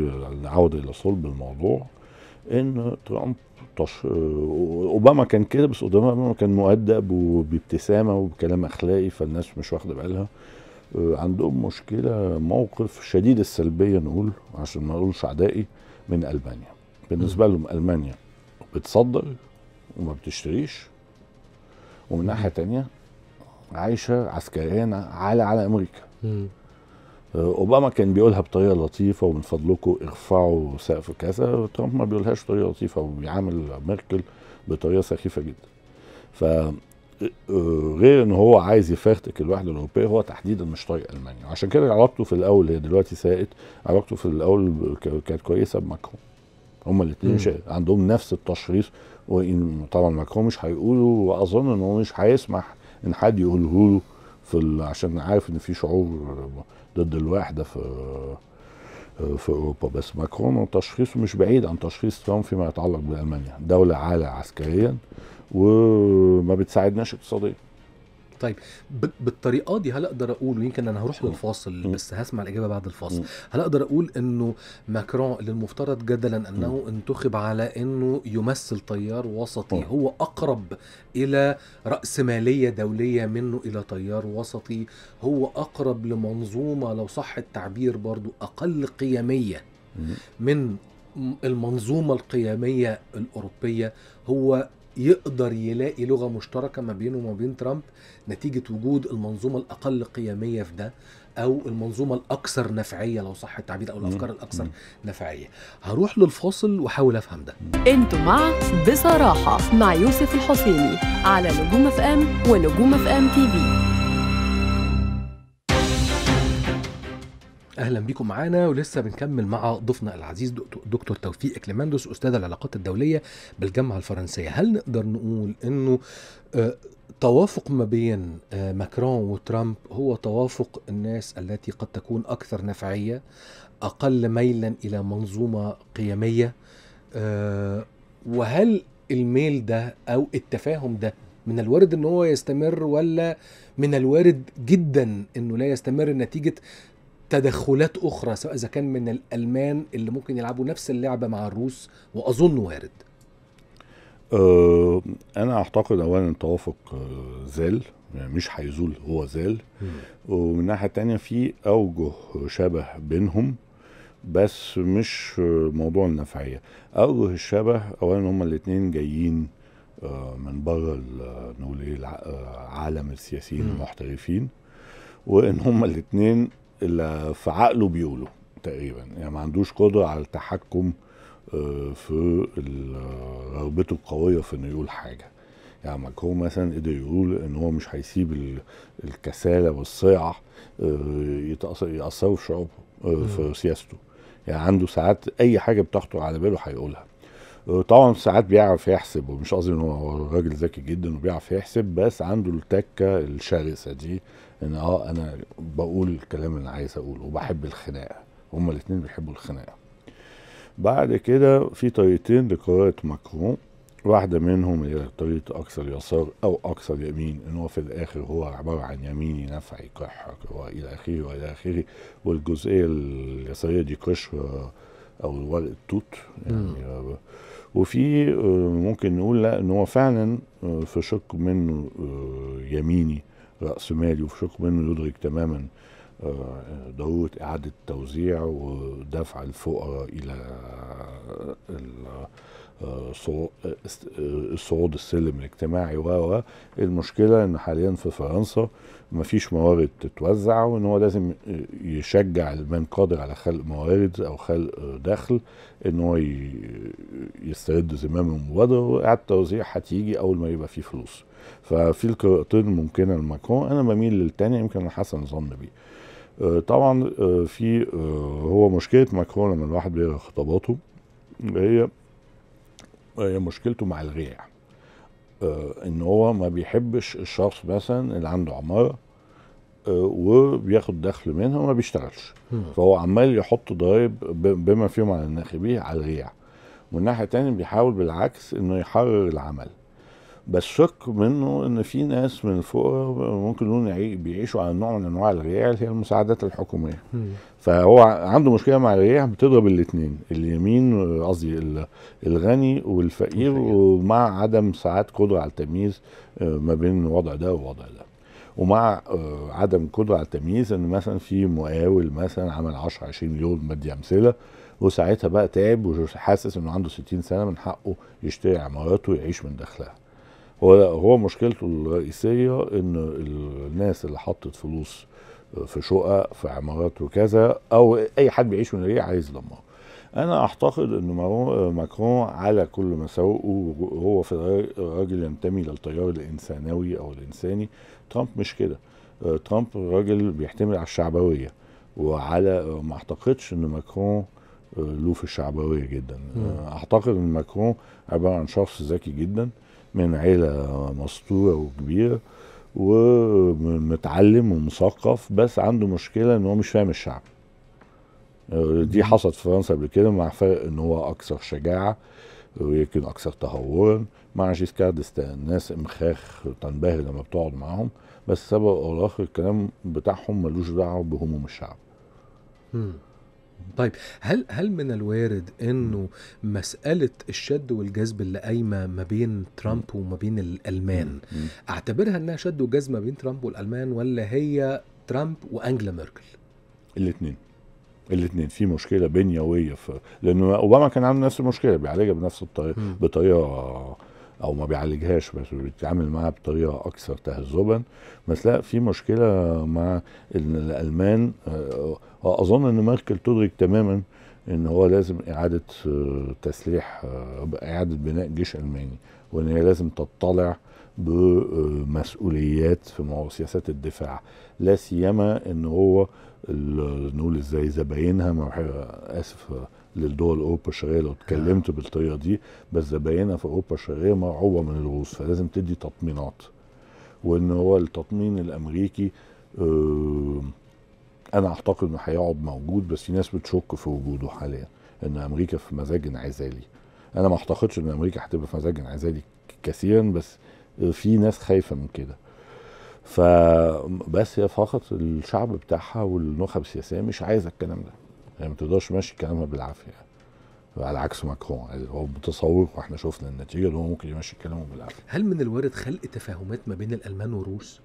نعود الى صلب الموضوع ان ترامب 16 اوباما كان كده بس اوباما كان مؤدب وبابتسامه وبكلام اخلاقي فالناس مش واخده بالها آه، عندهم مشكله موقف شديد السلبيه نقول عشان ما نقولش عدائي من المانيا بالنسبه لهم المانيا بتصدر وما بتشتريش ومن ناحيه تانية عايشه عسكريا على على امريكا آه، اوباما كان بيقولها بطريقه لطيفه ومن فضلكم ارفعوا سقف كذا ترامب ما بيقولهاش بطريقه لطيفه وبيعامل ميركل بطريقه سخيفه جدا ف آه، غير ان هو عايز يفرتك الوحده الاوروبيه هو تحديدا مش طايق المانيا عشان كده علاقته في الاول هي دلوقتي ساءت علاقته في الاول كانت كويسه بماكرون هما الاثنين عندهم نفس التشخيص طبعا ماكرون مش هيقوله واظن ان هو مش هيسمح ان حد يقوله له في عشان عارف ان في شعور ضد الوحده في في اوروبا بس ماكرون تشخيصه مش بعيد عن تشخيص ترامب فيما يتعلق بالمانيا دوله عاليه عسكريا وما بتساعدناش اقتصاديا طيب بالطريقه دي هل اقدر اقول ويمكن انا هروح للفاصل بس هسمع الاجابه بعد الفاصل هل اقدر اقول انه ماكرون اللي المفترض جدلا انه انتخب على انه يمثل تيار وسطي هو اقرب الى راسماليه دوليه منه الى تيار وسطي هو اقرب لمنظومه لو صح التعبير برضو اقل قيميه من المنظومه القيميه الاوروبيه هو يقدر يلاقي لغه مشتركه ما بينه وما بين ترامب نتيجه وجود المنظومه الاقل قيميه في ده او المنظومه الاكثر نفعيه لو صح التعبير او الافكار الاكثر نفعيه هروح للفاصل واحاول افهم ده انتوا مع بصراحه مع يوسف الحسيني على نجوم اف ام ونجوم اف ام تي في اهلا بيكم معانا ولسه بنكمل مع ضيفنا العزيز دكتور توفيق كليماندوس استاذ العلاقات الدوليه بالجامعه الفرنسيه هل نقدر نقول انه آه، توافق ما بين آه، ماكرون وترامب هو توافق الناس التي قد تكون اكثر نفعيه اقل ميلا الى منظومه قيميه آه، وهل الميل ده او التفاهم ده من الوارد ان هو يستمر ولا من الوارد جدا انه لا يستمر نتيجه تدخلات اخرى سواء اذا كان من الالمان اللي ممكن يلعبوا نفس اللعبه مع الروس واظن وارد آه، انا اعتقد اولا التوافق آه، زال يعني مش هيزول هو زال ومن الناحيه الثانيه في اوجه شبه بينهم بس مش موضوع النفعيه اوجه الشبه اولا هما الاثنين جايين آه، من بره نقول ايه العالم السياسيين المحترفين وان هما الاثنين اللي في عقله بيقوله تقريبا يعني ما عندوش قدره على التحكم آه، في رغبته القويه في انه يقول حاجه يعني ماكرون مثلا قدر يقول ان هو مش هيسيب الكساله والصيع آه، ياثروا في شعوبه آه، في سياسته يعني عنده ساعات اي حاجه بتخطر على باله هيقولها طبعا ساعات بيعرف يحسب ومش قصدي ان هو راجل ذكي جدا وبيعرف يحسب بس عنده التكه الشرسه دي ان اه انا بقول الكلام اللي عايز اقوله وبحب الخناقه هما الاثنين بيحبوا الخناقه بعد كده في طريقتين لقراءه ماكرون واحده منهم هي طريقه اكثر يسار او اكثر يمين ان هو في الاخر هو عباره عن يميني نفعي كحك والى اخره والى اخره والجزئيه اليساريه دي قشره او ورق التوت يعني م. وفي آه، ممكن نقول لا ان هو فعلا آه، في شق منه آه، يميني رأس مالي وفي منه يدرك تماما آه، ضرورة إعادة توزيع ودفع الفقراء إلى آه، صعود السلم الاجتماعي و المشكلة إن حاليا في فرنسا مفيش موارد تتوزع وإن هو لازم يشجع من قادر على خلق موارد أو خلق دخل إن هو يسترد زمام المبادرة وإعادة التوزيع هتيجي أول ما يبقى فيه فلوس. ففي القراءتين الممكنه لماكرون انا بميل للتاني يمكن حسن الظن بيه آه، طبعا آه، في آه، هو مشكله ماكرون لما الواحد بيقرا خطاباته هي هي مشكلته مع الغياع ان هو ما بيحبش الشخص مثلا اللي عنده عماره وبياخد دخل منها وما بيشتغلش فهو عمال يحط ضرائب بما فيهم على الناخبيه على الريع والناحيه الثانيه بيحاول بالعكس انه يحرر العمل بس شك منه ان في ناس من الفقراء ممكن نقول بيعيشوا على نوع من انواع الرياح اللي هي المساعدات الحكوميه م. فهو عنده مشكله مع الرياح بتضرب الاثنين اليمين قصدي الغني والفقير ومع عدم ساعات قدره على التمييز آه، ما بين الوضع ده ووضع ده ومع آه، عدم قدره على التمييز ان مثلا في مقاول مثلا عمل 10 20 يوم بدي امثله وساعتها بقى تعب وحاسس انه عنده 60 سنه من حقه يشتري عمارته ويعيش من دخلها هو هو مشكلته الرئيسيه ان الناس اللي حطت فلوس في شقق في عمارات وكذا او اي حد بيعيش من الريع عايز لما انا اعتقد ان ماكرون على كل ما سوقه هو في راجل ينتمي للتيار الانسانوي او الانساني ترامب مش كده ترامب راجل بيحتمل على الشعبويه وعلى ما اعتقدش ان ماكرون آه، له في الشعبويه جدا اعتقد ان ماكرون عباره عن شخص ذكي جدا من عيله مسطوره وكبيره ومتعلم ومثقف بس عنده مشكله ان هو مش فاهم الشعب دي حصلت في فرنسا قبل كده مع فرق ان هو اكثر شجاعه ويمكن اكثر تهورا مع جيسكار ديستان ناس مخاخ تنبهر لما بتقعد معاهم بس سبب او الاخر الكلام بتاعهم ملوش دعوه بهموم الشعب طيب هل هل من الوارد انه مساله الشد والجذب اللي قايمه ما بين ترامب وما بين الالمان اعتبرها انها شد وجذب ما بين ترامب والالمان ولا هي ترامب وانجلا ميركل؟ الاثنين الاثنين في مشكله بنيويه في لانه اوباما كان عنده نفس المشكله بيعالجها بنفس الطريقه بطريقه او ما بيعالجهاش بس بيتعامل معها بطريقه اكثر تهذبا بس لا في مشكله مع الالمان آه، اظن ان ميركل تدرك تماما ان هو لازم اعاده آه، تسليح آه، اعاده بناء جيش الماني وان هي لازم تطلع بمسؤوليات في سياسات الدفاع لا سيما ان هو نقول ازاي زباينها اسف للدول اوروبا الشرقيه لو اتكلمت آه. بالطريقه دي بس زباينها في اوروبا الشرقيه مرعوبه من الروس فلازم تدي تطمينات وان هو التطمين الامريكي آه انا اعتقد انه هيقعد موجود بس في ناس بتشك في وجوده حاليا ان امريكا في مزاج انعزالي انا ما اعتقدش ان امريكا هتبقى في مزاج انعزالي كثيرا بس في ناس خايفه من كده فبس هي فقط الشعب بتاعها والنخب السياسيه مش عايزه الكلام ده يعني ما تقدرش ماشي كلامها بالعافيه يعني. على عكس ماكرون يعني هو متصور واحنا شفنا النتيجه ان هو ممكن يمشي كلامه بالعافيه هل من الوارد خلق تفاهمات ما بين الالمان والروس؟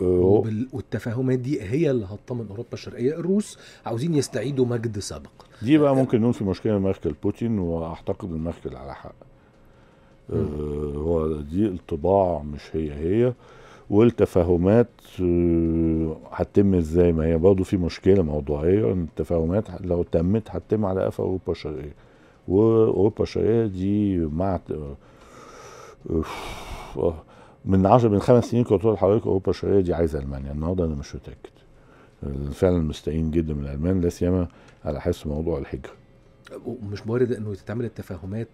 أه، وبال... والتفاهمات دي هي اللي هتطمن اوروبا الشرقيه الروس عاوزين يستعيدوا مجد سابق دي بقى ممكن نقول في مشكله ميركل بوتين واعتقد ان ميركل على حق أه، هو دي الطباع مش هي هي والتفاهمات آه، هتتم ازاي ما هي برضه في مشكله موضوعيه ان التفاهمات لو تمت هتتم على قفا اوروبا الشرقيه واوروبا الشرقيه دي مع آه، آه، من 10 من خمس سنين كنت بقول لحضرتك اوروبا الشرقيه دي عايزه المانيا النهارده انا مش متاكد فعلا مستائين جدا من الالمان لا سيما على حس موضوع الهجره مش موارد انه تتعمل التفاهمات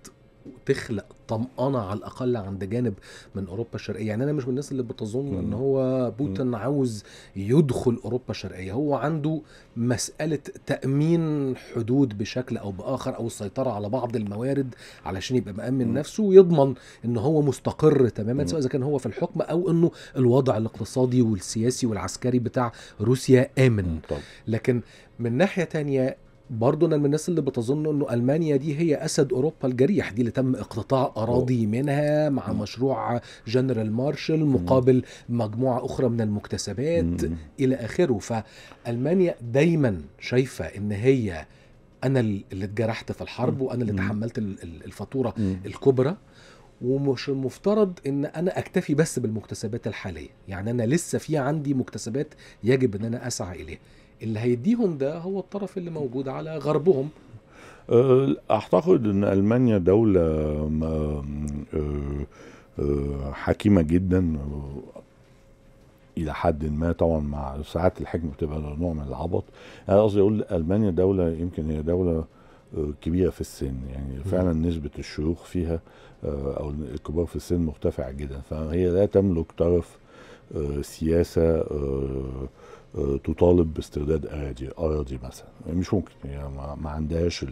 وتخلق طمأنة على الأقل عند جانب من أوروبا الشرقية يعني أنا مش من الناس اللي بتظن أن هو بوتين عاوز يدخل أوروبا الشرقية هو عنده مسألة تأمين حدود بشكل أو بآخر أو السيطرة على بعض الموارد علشان يبقى مأمن نفسه ويضمن أن هو مستقر تماما سواء إذا كان هو في الحكم أو أنه الوضع الاقتصادي والسياسي والعسكري بتاع روسيا آمن لكن من ناحية تانية برضو انا من الناس اللي بتظن انه المانيا دي هي اسد اوروبا الجريح دي اللي تم اقتطاع اراضي منها مع مشروع جنرال مارشال مقابل مجموعه اخرى من المكتسبات الى اخره فالمانيا دايما شايفه ان هي انا اللي اتجرحت في الحرب وانا اللي تحملت الفاتوره الكبرى ومش المفترض ان انا اكتفي بس بالمكتسبات الحاليه يعني انا لسه في عندي مكتسبات يجب ان انا اسعى اليها اللي هيديهم ده هو الطرف اللي موجود على غربهم أه، اعتقد ان المانيا دوله أه، أه، حكيمه جدا الى حد ما طبعا مع ساعات الحكمه بتبقى نوع من العبط انا قصدي اقول المانيا دوله يمكن هي دوله كبيره في السن يعني فعلا نسبه الشيوخ فيها او الكبار في السن مرتفعه جدا فهي لا تملك طرف سياسه تطالب باسترداد اراضي اراضي مثلا يعني مش ممكن يعني ما عندهاش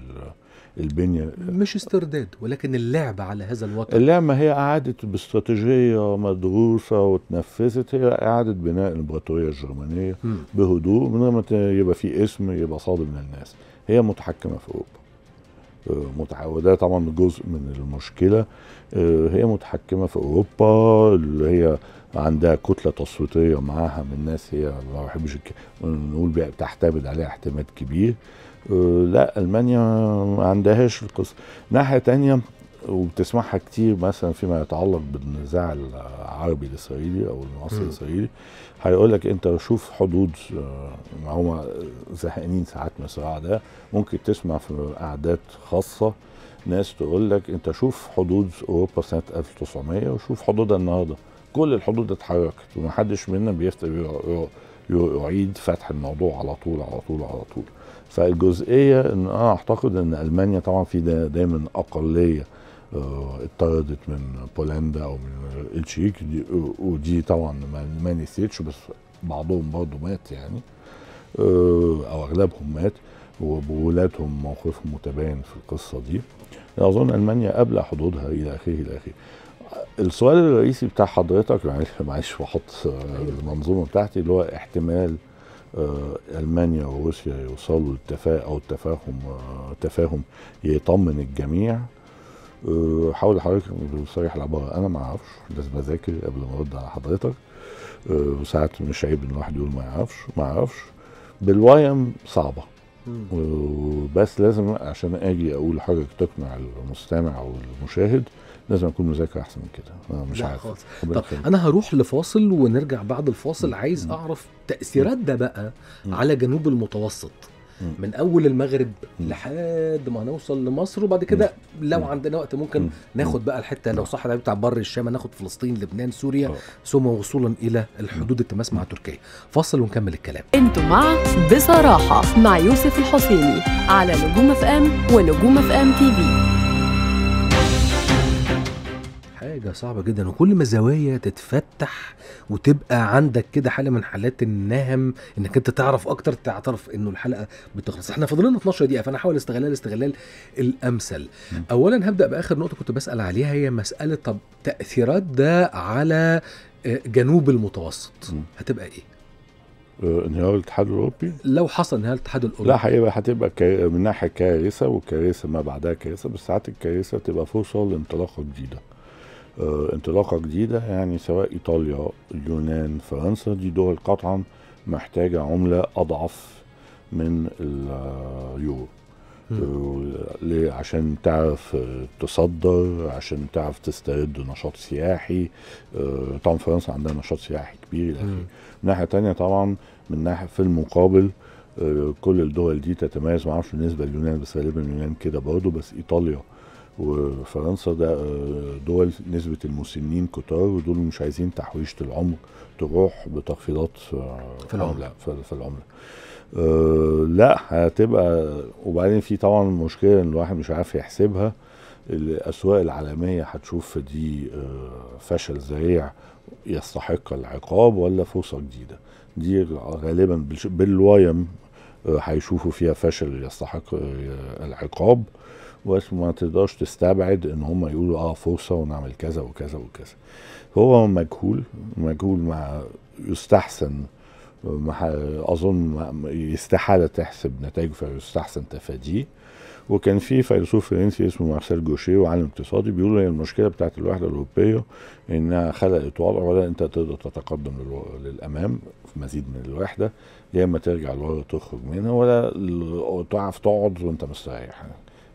البنيه مش استرداد ولكن اللعب على هذا الوطن اللعبه هي اعاده باستراتيجيه مدروسه وتنفذت هي اعاده بناء الامبراطوريه الجرمانيه م. بهدوء من غير ما يبقى في اسم يبقى صادم للناس هي متحكمه في اوروبا آه، وده طبعا جزء من المشكلة آه، هي متحكمة في أوروبا اللي هي عندها كتلة تصويتية معاها من الناس هي ما بحبش نقول بتعتمد عليها اعتماد كبير أه، لا ألمانيا ما عندهاش القصة ناحية تانية وبتسمعها كتير مثلا فيما يتعلق بالنزاع العربي الاسرائيلي او المصري الاسرائيلي هيقول لك انت شوف حدود أه، هم زهقانين ساعات من الصراع ده ممكن تسمع في اعداد خاصه ناس تقول لك انت شوف حدود اوروبا سنه 1900 وشوف حدودها النهارده كل الحدود اتحركت ومحدش منا بيفتر يعيد فتح الموضوع على طول على طول على طول فالجزئيه ان انا اعتقد ان المانيا طبعا في دايما اقليه اطردت آه، من بولندا او من التشيك ودي طبعا ما نسيتش بس بعضهم برضه مات يعني آه، او اغلبهم مات وبولادهم موقفهم متباين في القصه دي اظن المانيا ابلى حدودها الى اخره الى اخره السؤال الرئيسي بتاع حضرتك معلش معلش بحط آه، أيوة. المنظومه بتاعتي اللي هو احتمال آه، المانيا وروسيا يوصلوا لاتفاق او تفاهم آه، تفاهم يطمن الجميع حاول حضرتك بصريح العباره انا ما اعرفش لازم اذاكر قبل ما ارد على حضرتك وساعات مش عيب ان الواحد يقول ما يعرفش ما اعرفش بالوايم صعبه بس لازم عشان اجي اقول حاجه تقنع المستمع او المشاهد لازم اكون مذاكر احسن من كده انا مش عارف خالص. طب كده. انا هروح لفاصل ونرجع بعد الفاصل عايز مم. اعرف تاثيرات ده بقى مم. على جنوب المتوسط مم. من اول المغرب لحد ما نوصل لمصر وبعد كده لو عندنا وقت ممكن ناخد بقى الحته لو صح بتاع بر الشام ناخد فلسطين لبنان سوريا آه. ثم وصولا الى الحدود التماس مع تركيا فاصل ونكمل الكلام انتوا مع بصراحه مع يوسف الحسيني على نجوم اف ام ونجوم اف ام تي في حاجة صعبة جدا وكل ما زوايا تتفتح وتبقى عندك كده حالة من حالات النهم انك انت تعرف اكتر تعترف انه الحلقة بتخلص احنا فضلنا 12 دقيقة فانا هحاول استغلال الاستغلال الامثل م. اولا هبدأ باخر نقطة كنت بسأل عليها هي مسألة طب تأثيرات ده على آه، جنوب المتوسط م. هتبقى ايه؟ آه، انهيار الاتحاد الاوروبي لو حصل انهيار الاتحاد الاوروبي لا هيبقى هتبقى من ناحيه كارثه وكارثه ما بعدها كارثه بس ساعات الكارثه تبقى فرصه لانطلاقه جديده آه، انطلاقه جديده يعني سواء ايطاليا اليونان فرنسا دي دول قطعا محتاجه عمله اضعف من اليورو آه، ليه عشان تعرف تصدر عشان تعرف تسترد نشاط سياحي آه، طبعا فرنسا عندها نشاط سياحي كبير الى من ناحيه تانية طبعا من ناحيه في المقابل كل الدول دي تتميز معرفش بالنسبه لليونان بس غالبا اليونان كده برضه بس ايطاليا وفرنسا ده آه، دول نسبة المسنين كتار ودول مش عايزين تحويشة العمر تروح بتخفيضات آه، في العملة في العملة آه، لا هتبقى وبعدين في طبعا مشكلة ان الواحد مش عارف يحسبها الاسواق العالمية هتشوف دي فشل ذريع يستحق العقاب ولا فرصة جديدة دي غالبا بالوايم هيشوفوا فيها فشل يستحق العقاب وما تقدرش تستبعد ان هم يقولوا اه فرصه ونعمل كذا وكذا وكذا هو مجهول مجهول مع يستحسن اظن استحاله تحسب نتائجه فيستحسن تفاديه وكان في فيلسوف فرنسي اسمه مارسيل جوشيه وعالم اقتصادي بيقول هي المشكله بتاعت الوحده الاوروبيه انها خلقت وضع ولا انت تقدر تتقدم للامام في مزيد من الوحده يا اما ترجع لورا تخرج منها ولا تعرف تقعد وانت مستريح يعني.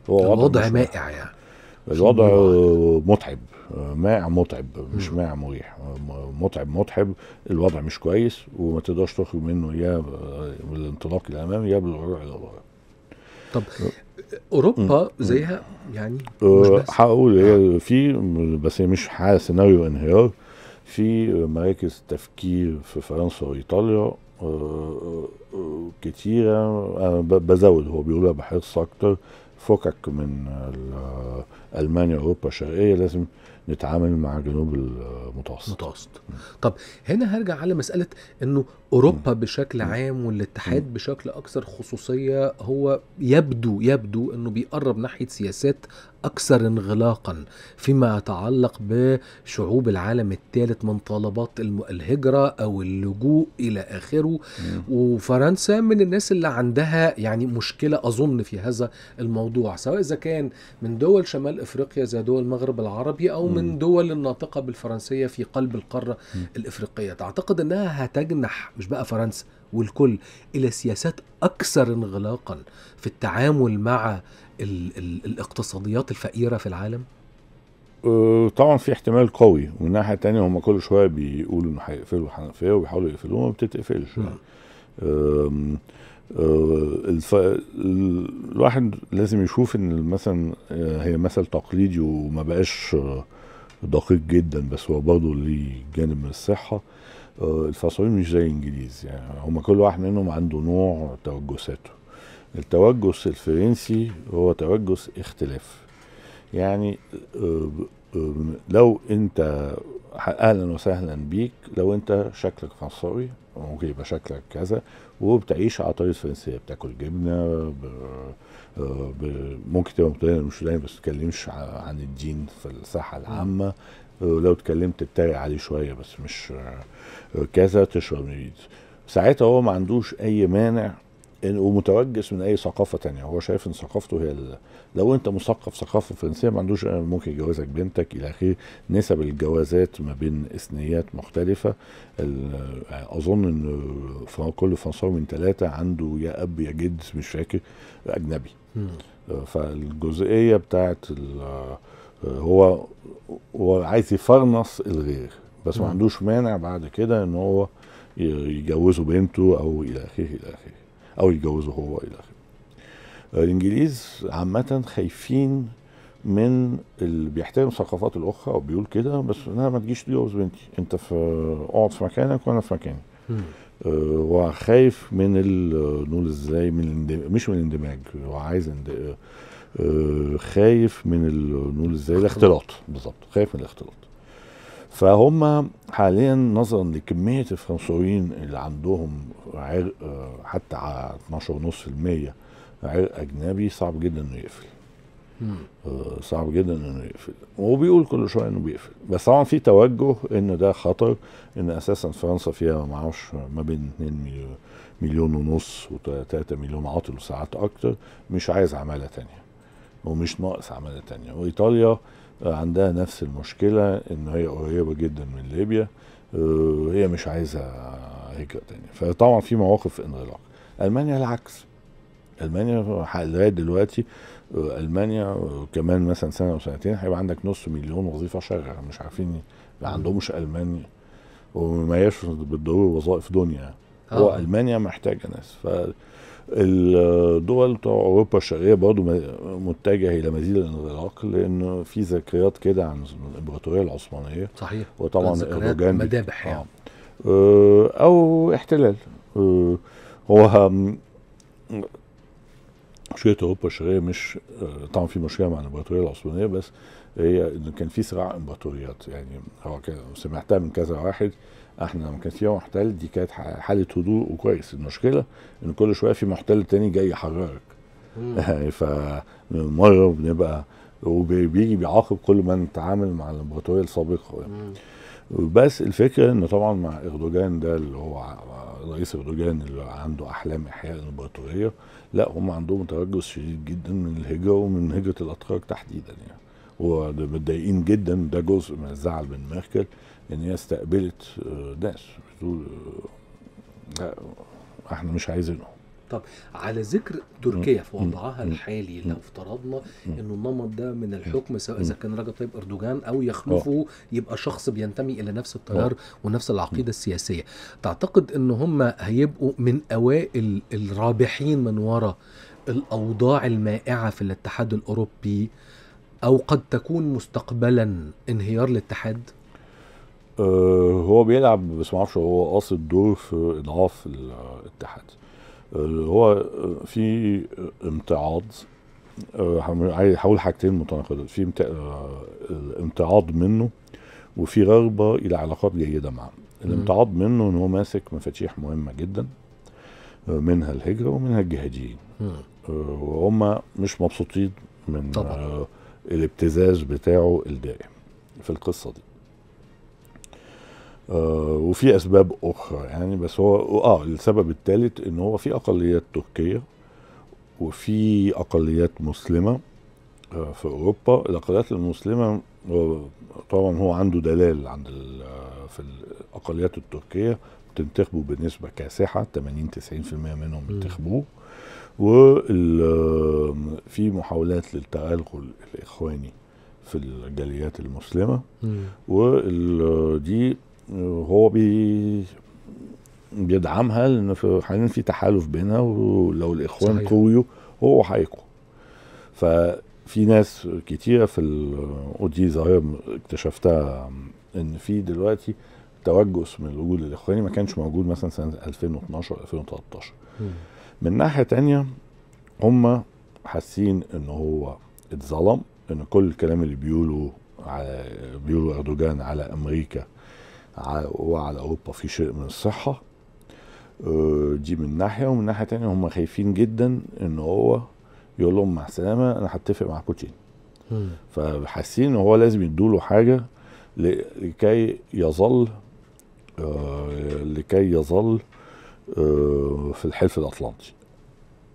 هو الوضع مائع يعني الوضع متعب مائع متعب مش مائع مريح متعب متعب الوضع مش كويس وما تقدرش تخرج منه يا بالانطلاق الامامي يا بالرجوع الى ورا طب أه. اوروبا زيها يعني أه، مش بس هقول هي آه. في بس هي مش سيناريو انهيار في مراكز تفكير في فرنسا وايطاليا كتيره انا بزود هو بيقولها بحرص اكتر فكك من المانيا اوروبا الشرقيه لازم نتعامل مع جنوب المتوسط متوسط طب هنا هرجع على مساله انه اوروبا بشكل عام والاتحاد بشكل اكثر خصوصيه هو يبدو يبدو انه بيقرب ناحيه سياسات اكثر انغلاقا فيما يتعلق بشعوب العالم الثالث من طلبات الهجره او اللجوء الى اخره وفرنسا من الناس اللي عندها يعني مشكله اظن في هذا الموضوع سواء اذا كان من دول شمال افريقيا زي دول المغرب العربي او من دول الناطقه بالفرنسيه في قلب القاره الافريقيه تعتقد انها هتجنح مش بقى فرنسا والكل الى سياسات اكثر انغلاقا في التعامل مع الـ الـ الاقتصاديات الفقيره في العالم؟ أه، طبعا في احتمال قوي ومن ناحيه تانية هم كل شويه بيقولوا ان هيقفلوا الحنفيه وبيحاولوا يقفلوها وما بتتقفلش يعني الف... الواحد لازم يشوف ان مثلا آه، هي مثل تقليدي وما بقاش دقيق جدا بس هو برضه ليه جانب من الصحه آه، الفاصوليين مش زي الانجليز يعني هما كل واحد منهم عنده نوع توجساته التوجس الفرنسي هو توجس اختلاف يعني آه، آه، لو انت اهلا وسهلا بيك لو انت شكلك فرنساوي ممكن يبقى شكلك كذا وبتعيش على طريقه فرنسيه بتاكل جبنه ب... ب... ممكن تبقى مش دايما بس تتكلمش عن الدين في الساحه العامه آه، لو اتكلمت تتريق عليه شويه بس مش آه، آه، كذا تشرب من ايد ساعتها هو ما عندوش اي مانع ومتوجس من اي ثقافه تانية هو شايف ان ثقافته هي ال... لو انت مثقف ثقافه فرنسيه ما عندوش ممكن يجوزك بنتك الى اخره نسب الجوازات ما بين اثنيات مختلفه اظن ان كل فرنساوي من ثلاثه عنده يا اب يا جد مش فاكر اجنبي فالجزئيه بتاعت ال... هو وعايز يفرنص الغير بس ما نعم. عندوش مانع بعد كده ان هو يجوزه بنته او الى اخره الى اخره او يتجوزوا هو الى اخره الانجليز عامه خايفين من اللي بيحترم الثقافات الاخرى او بيقول كده بس انا ما تجيش تجوز بنتي انت في اقعد في مكانك وانا في مكاني آه، وخايف من نقول ازاي من الاندماج. مش من الاندماج هو عايز آه، خايف من نقول ازاي الاختلاط بالظبط خايف من الاختلاط فهم حاليا نظرا لكميه الفرنسويين اللي عندهم عرق آه، حتى على 12.5% عرق اجنبي صعب جدا انه يقفل آه، صعب جدا انه يقفل وبيقول كل شويه انه بيقفل بس طبعا في توجه ان ده خطر ان اساسا فرنسا فيها ما اعرفش ما بين 2 مليون ونص و3 مليون عاطل وساعات اكتر مش عايز عماله ثانيه ومش ناقص عماله تانية وايطاليا آه، عندها نفس المشكله ان هي قريبه جدا من ليبيا آه، هي مش عايزه هجره تانية فطبعا في مواقف انغلاق المانيا العكس المانيا لغايه دلوقتي آه، المانيا كمان مثلا سنه او سنتين هيبقى عندك نص مليون وظيفه شغالة مش عارفين ما عندهمش المانيا وما هياش بالضروره وظائف دنيا هو المانيا محتاجه ناس ف الدول بتوع اوروبا الشرقيه برضو متجه الى مزيد الانغلاق لان في ذكريات كده عن الامبراطوريه العثمانيه صحيح وطبعا اردوغان مذابح يعني. آه. آه او احتلال آه هو مشكله اوروبا الشرقيه مش آه، طبعا في مشكله مع الامبراطوريه العثمانيه بس هي ان كان في صراع امبراطوريات يعني هو سمعتها من كذا واحد احنا لما كان فيها محتل دي كانت حاله هدوء وكويس المشكله ان كل شويه في محتل تاني جاي يحررك يعني فمره بنبقى وبيجي بيعاقب كل من تعامل مع الامبراطوريه السابقه يعني. بس الفكره ان طبعا مع اردوغان ده اللي هو رئيس اردوغان اللي عنده احلام احياء الامبراطوريه لا هم عندهم ترجس شديد جدا من الهجره ومن هجره الاتراك تحديدا يعني ومتضايقين جدا ده جزء من الزعل من ميركل ان هي استقبلت آه، ناس بتقول آه، لا احنا مش عايزينهم طب على ذكر تركيا في وضعها الحالي لو افترضنا انه النمط ده من الحكم سواء اذا كان رجب طيب اردوغان او يخلفه آه. يبقى شخص بينتمي الى نفس التيار ونفس العقيده السياسيه تعتقد ان هم هيبقوا من اوائل الرابحين من وراء الاوضاع المائعه في الاتحاد الاوروبي او قد تكون مستقبلا انهيار الاتحاد آه هو بيلعب بس ما اعرفش هو قاصد دور في اضعاف الاتحاد آه هو آه، في امتعاض هحاول آه، حاجتين متناقضات في آه، امتعاض منه وفي رغبه الى علاقات جيده معه الامتعاض منه ان هو ماسك مفاتيح مهمه جدا منها الهجره ومنها الجهاديين وهم مش مبسوطين من طبعا. الابتزاز بتاعه الدائم في القصه دي آه، وفي اسباب اخرى يعني بس هو اه السبب الثالث ان هو في اقليات تركيه وفي اقليات مسلمه آه، في اوروبا الاقليات المسلمه آه، طبعا هو عنده دلال عند في الاقليات التركيه بتنتخبوا بنسبه كاسحه 80 90% منهم بينتخبوه وفي محاولات للتغلغل الاخواني في الجاليات المسلمه ودي هو بي بيدعمها لان في حاليا في تحالف بينها ولو الاخوان قويوا هو هيقوى ففي ناس كتيرة في ودي ظاهرة اكتشفتها ان في دلوقتي توجس من الوجود الاخواني ما كانش موجود مثلا سنة 2012 2013 من ناحية تانية هم حاسين ان هو اتظلم ان كل الكلام اللي بيقوله على بيقولوا اردوغان على امريكا وعلى اوروبا في شيء من الصحه آه، دي من ناحيه ومن ناحيه تانية هم خايفين جدا ان هو يقول لهم مع السلامه انا هتفق مع بوتين فحاسين ان هو لازم يدوا له حاجه لكي يظل آه، لكي يظل آه، في الحلف الاطلنطي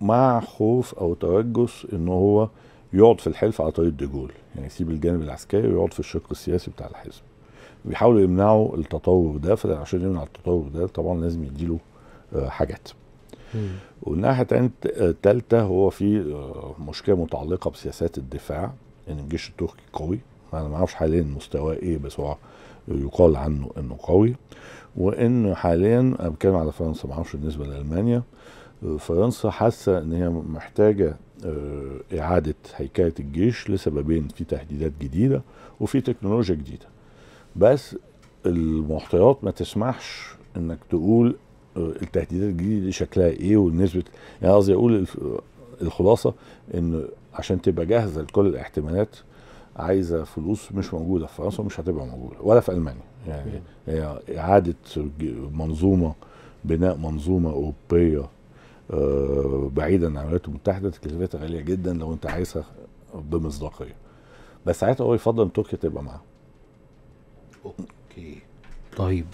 مع خوف او توجس ان هو يقعد في الحلف على طريق ديجول يعني يسيب الجانب العسكري ويقعد في الشق السياسي بتاع الحزب بيحاولوا يمنعوا التطور ده فعشان يمنع التطور ده طبعا لازم يديله آه، حاجات والناحيه الثالثه هو في آه، مشكله متعلقه بسياسات الدفاع ان يعني الجيش التركي قوي انا ما اعرفش حاليا مستواه ايه بس هو يقال عنه انه قوي وان حاليا انا بتكلم على فرنسا ما اعرفش بالنسبه لالمانيا آه، فرنسا حاسه ان هي محتاجه اعاده هيكله الجيش لسببين في تهديدات جديده وفي تكنولوجيا جديده بس المحتويات ما تسمحش انك تقول آه، التهديدات الجديده دي شكلها ايه ونسبه يعني قصدي اقول الخلاصه ان عشان تبقى جاهزه لكل الاحتمالات عايزه فلوس مش موجوده في فرنسا ومش هتبقى موجوده ولا في المانيا يعني هي اعاده منظومه بناء منظومه اوروبيه آه، بعيدا عن الولايات المتحده تكلفتها غاليه جدا لو انت عايزها بمصداقيه بس ساعتها هو يفضل تركيا تبقى معاهم اوكي طيب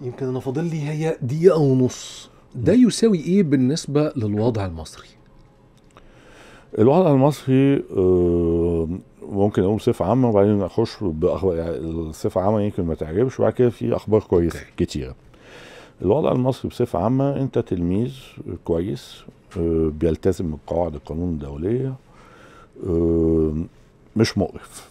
يمكن انا فاضل لي هي دقيقه ونص ده يساوي ايه بالنسبه للوضع المصري الوضع المصري ممكن اقول صفه عامه وبعدين اخش باخبار يعني الصفه عامه يمكن ما تعجبش وبعد كده في اخبار كويسه كتيره الوضع المصري بصفه عامه انت تلميذ كويس آه، بيلتزم بقواعد القانون الدوليه مش مقرف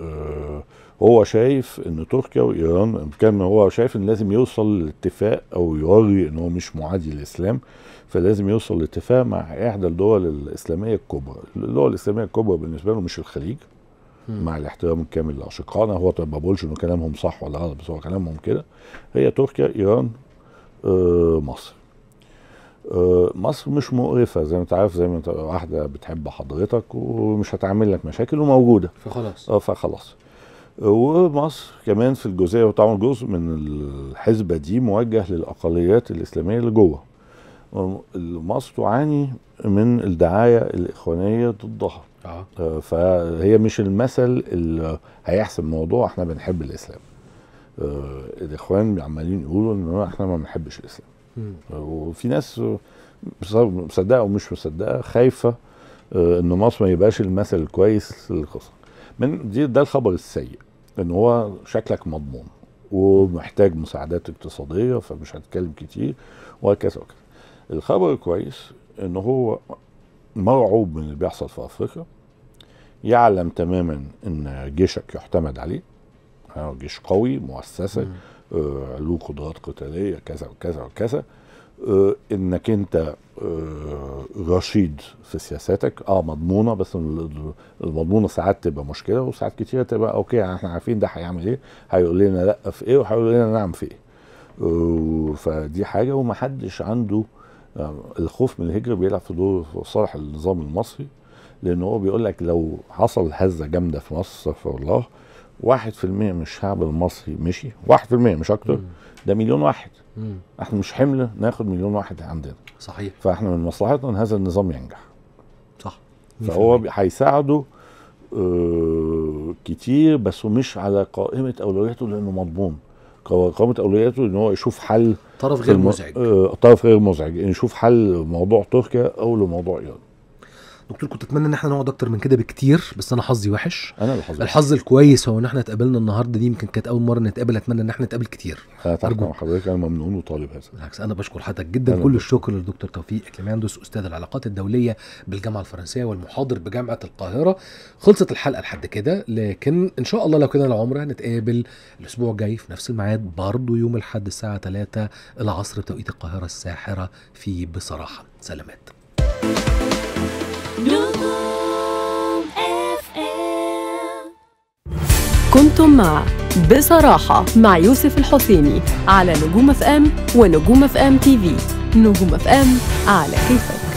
آه، هو شايف ان تركيا وايران كان هو شايف ان لازم يوصل لاتفاق او يوري ان هو مش معادي للاسلام فلازم يوصل لاتفاق مع احدى الدول الاسلاميه الكبرى الدول الاسلاميه الكبرى بالنسبه له مش الخليج مع الاحترام الكامل لاشقائنا هو طبعا ما بقولش ان كلامهم صح ولا غلط بس هو كلامهم كده هي تركيا ايران آه مصر آه، مصر مش مقرفه زي ما انت عارف زي ما انت واحده بتحب حضرتك ومش هتعمل لك مشاكل وموجوده فخلاص اه فخلاص ومصر كمان في الجزئيه وطبعا جزء من الحزبه دي موجه للاقليات الاسلاميه اللي جوه مصر تعاني من الدعايه الاخوانيه ضدها آه. آه. فهي مش المثل اللي هيحسم موضوع احنا بنحب الاسلام آه الاخوان عمالين يقولوا ان احنا ما بنحبش الاسلام آه وفي ناس مصدقه ومش مصدقه خايفه آه ان مصر ما يبقاش المثل الكويس للقصه من دي ده الخبر السيء ان هو شكلك مضمون ومحتاج مساعدات اقتصاديه فمش هتكلم كتير وهكذا وكذا الخبر الكويس ان هو مرعوب من اللي بيحصل في افريقيا يعلم تماما ان جيشك يعتمد عليه آه، جيش قوي مؤسسه آه، له قدرات قتاليه كذا وكذا وكذا آه، انك انت آه، رشيد في سياساتك اه مضمونه بس المضمونه ساعات تبقى مشكله وساعات كتير تبقى اوكي احنا عارفين ده هيعمل ايه هيقول لنا لا في ايه وهيقول لنا نعم في ايه آه، فدي حاجه ومحدش عنده الخوف من الهجره بيلعب في دور صالح النظام المصري لان هو بيقول لك لو حصل هزه جامده في مصر استغفر الله 1% من الشعب المصري مشي 1% مش اكتر ده مليون واحد مم. احنا مش حمل ناخد مليون واحد عندنا صحيح فاحنا من مصلحتنا ان هذا النظام ينجح صح فهو هيساعده آه كتير بس مش على قائمه اولوياته لانه مضمون قائمه اولوياته ان هو يشوف حل طرف غير الم... مزعج آه طرف غير مزعج يعني يشوف حل موضوع تركيا او لموضوع ايران دكتور كنت اتمنى ان احنا نقعد اكتر من كده بكتير بس انا حظي وحش انا اللي حظي الحظ الكويس هو ان احنا اتقابلنا النهارده دي يمكن كانت اول مره نتقابل اتمنى ان احنا نتقابل كتير انا طبعا حضرتك انا ممنون وطالب هذا بالعكس انا بشكر حضرتك جدا كل الشكر للدكتور توفيق كليماندوس استاذ العلاقات الدوليه بالجامعه الفرنسيه والمحاضر بجامعه القاهره خلصت الحلقه لحد كده لكن ان شاء الله لو كده العمر هنتقابل الاسبوع الجاي في نفس الميعاد برضه يوم الاحد الساعه 3 العصر بتوقيت القاهره الساحره في بصراحه سلامات thank you كنتم مع بصراحة مع يوسف الحسيني على نجوم اف ام ونجوم اف ام تي في نجوم اف ام على كيفك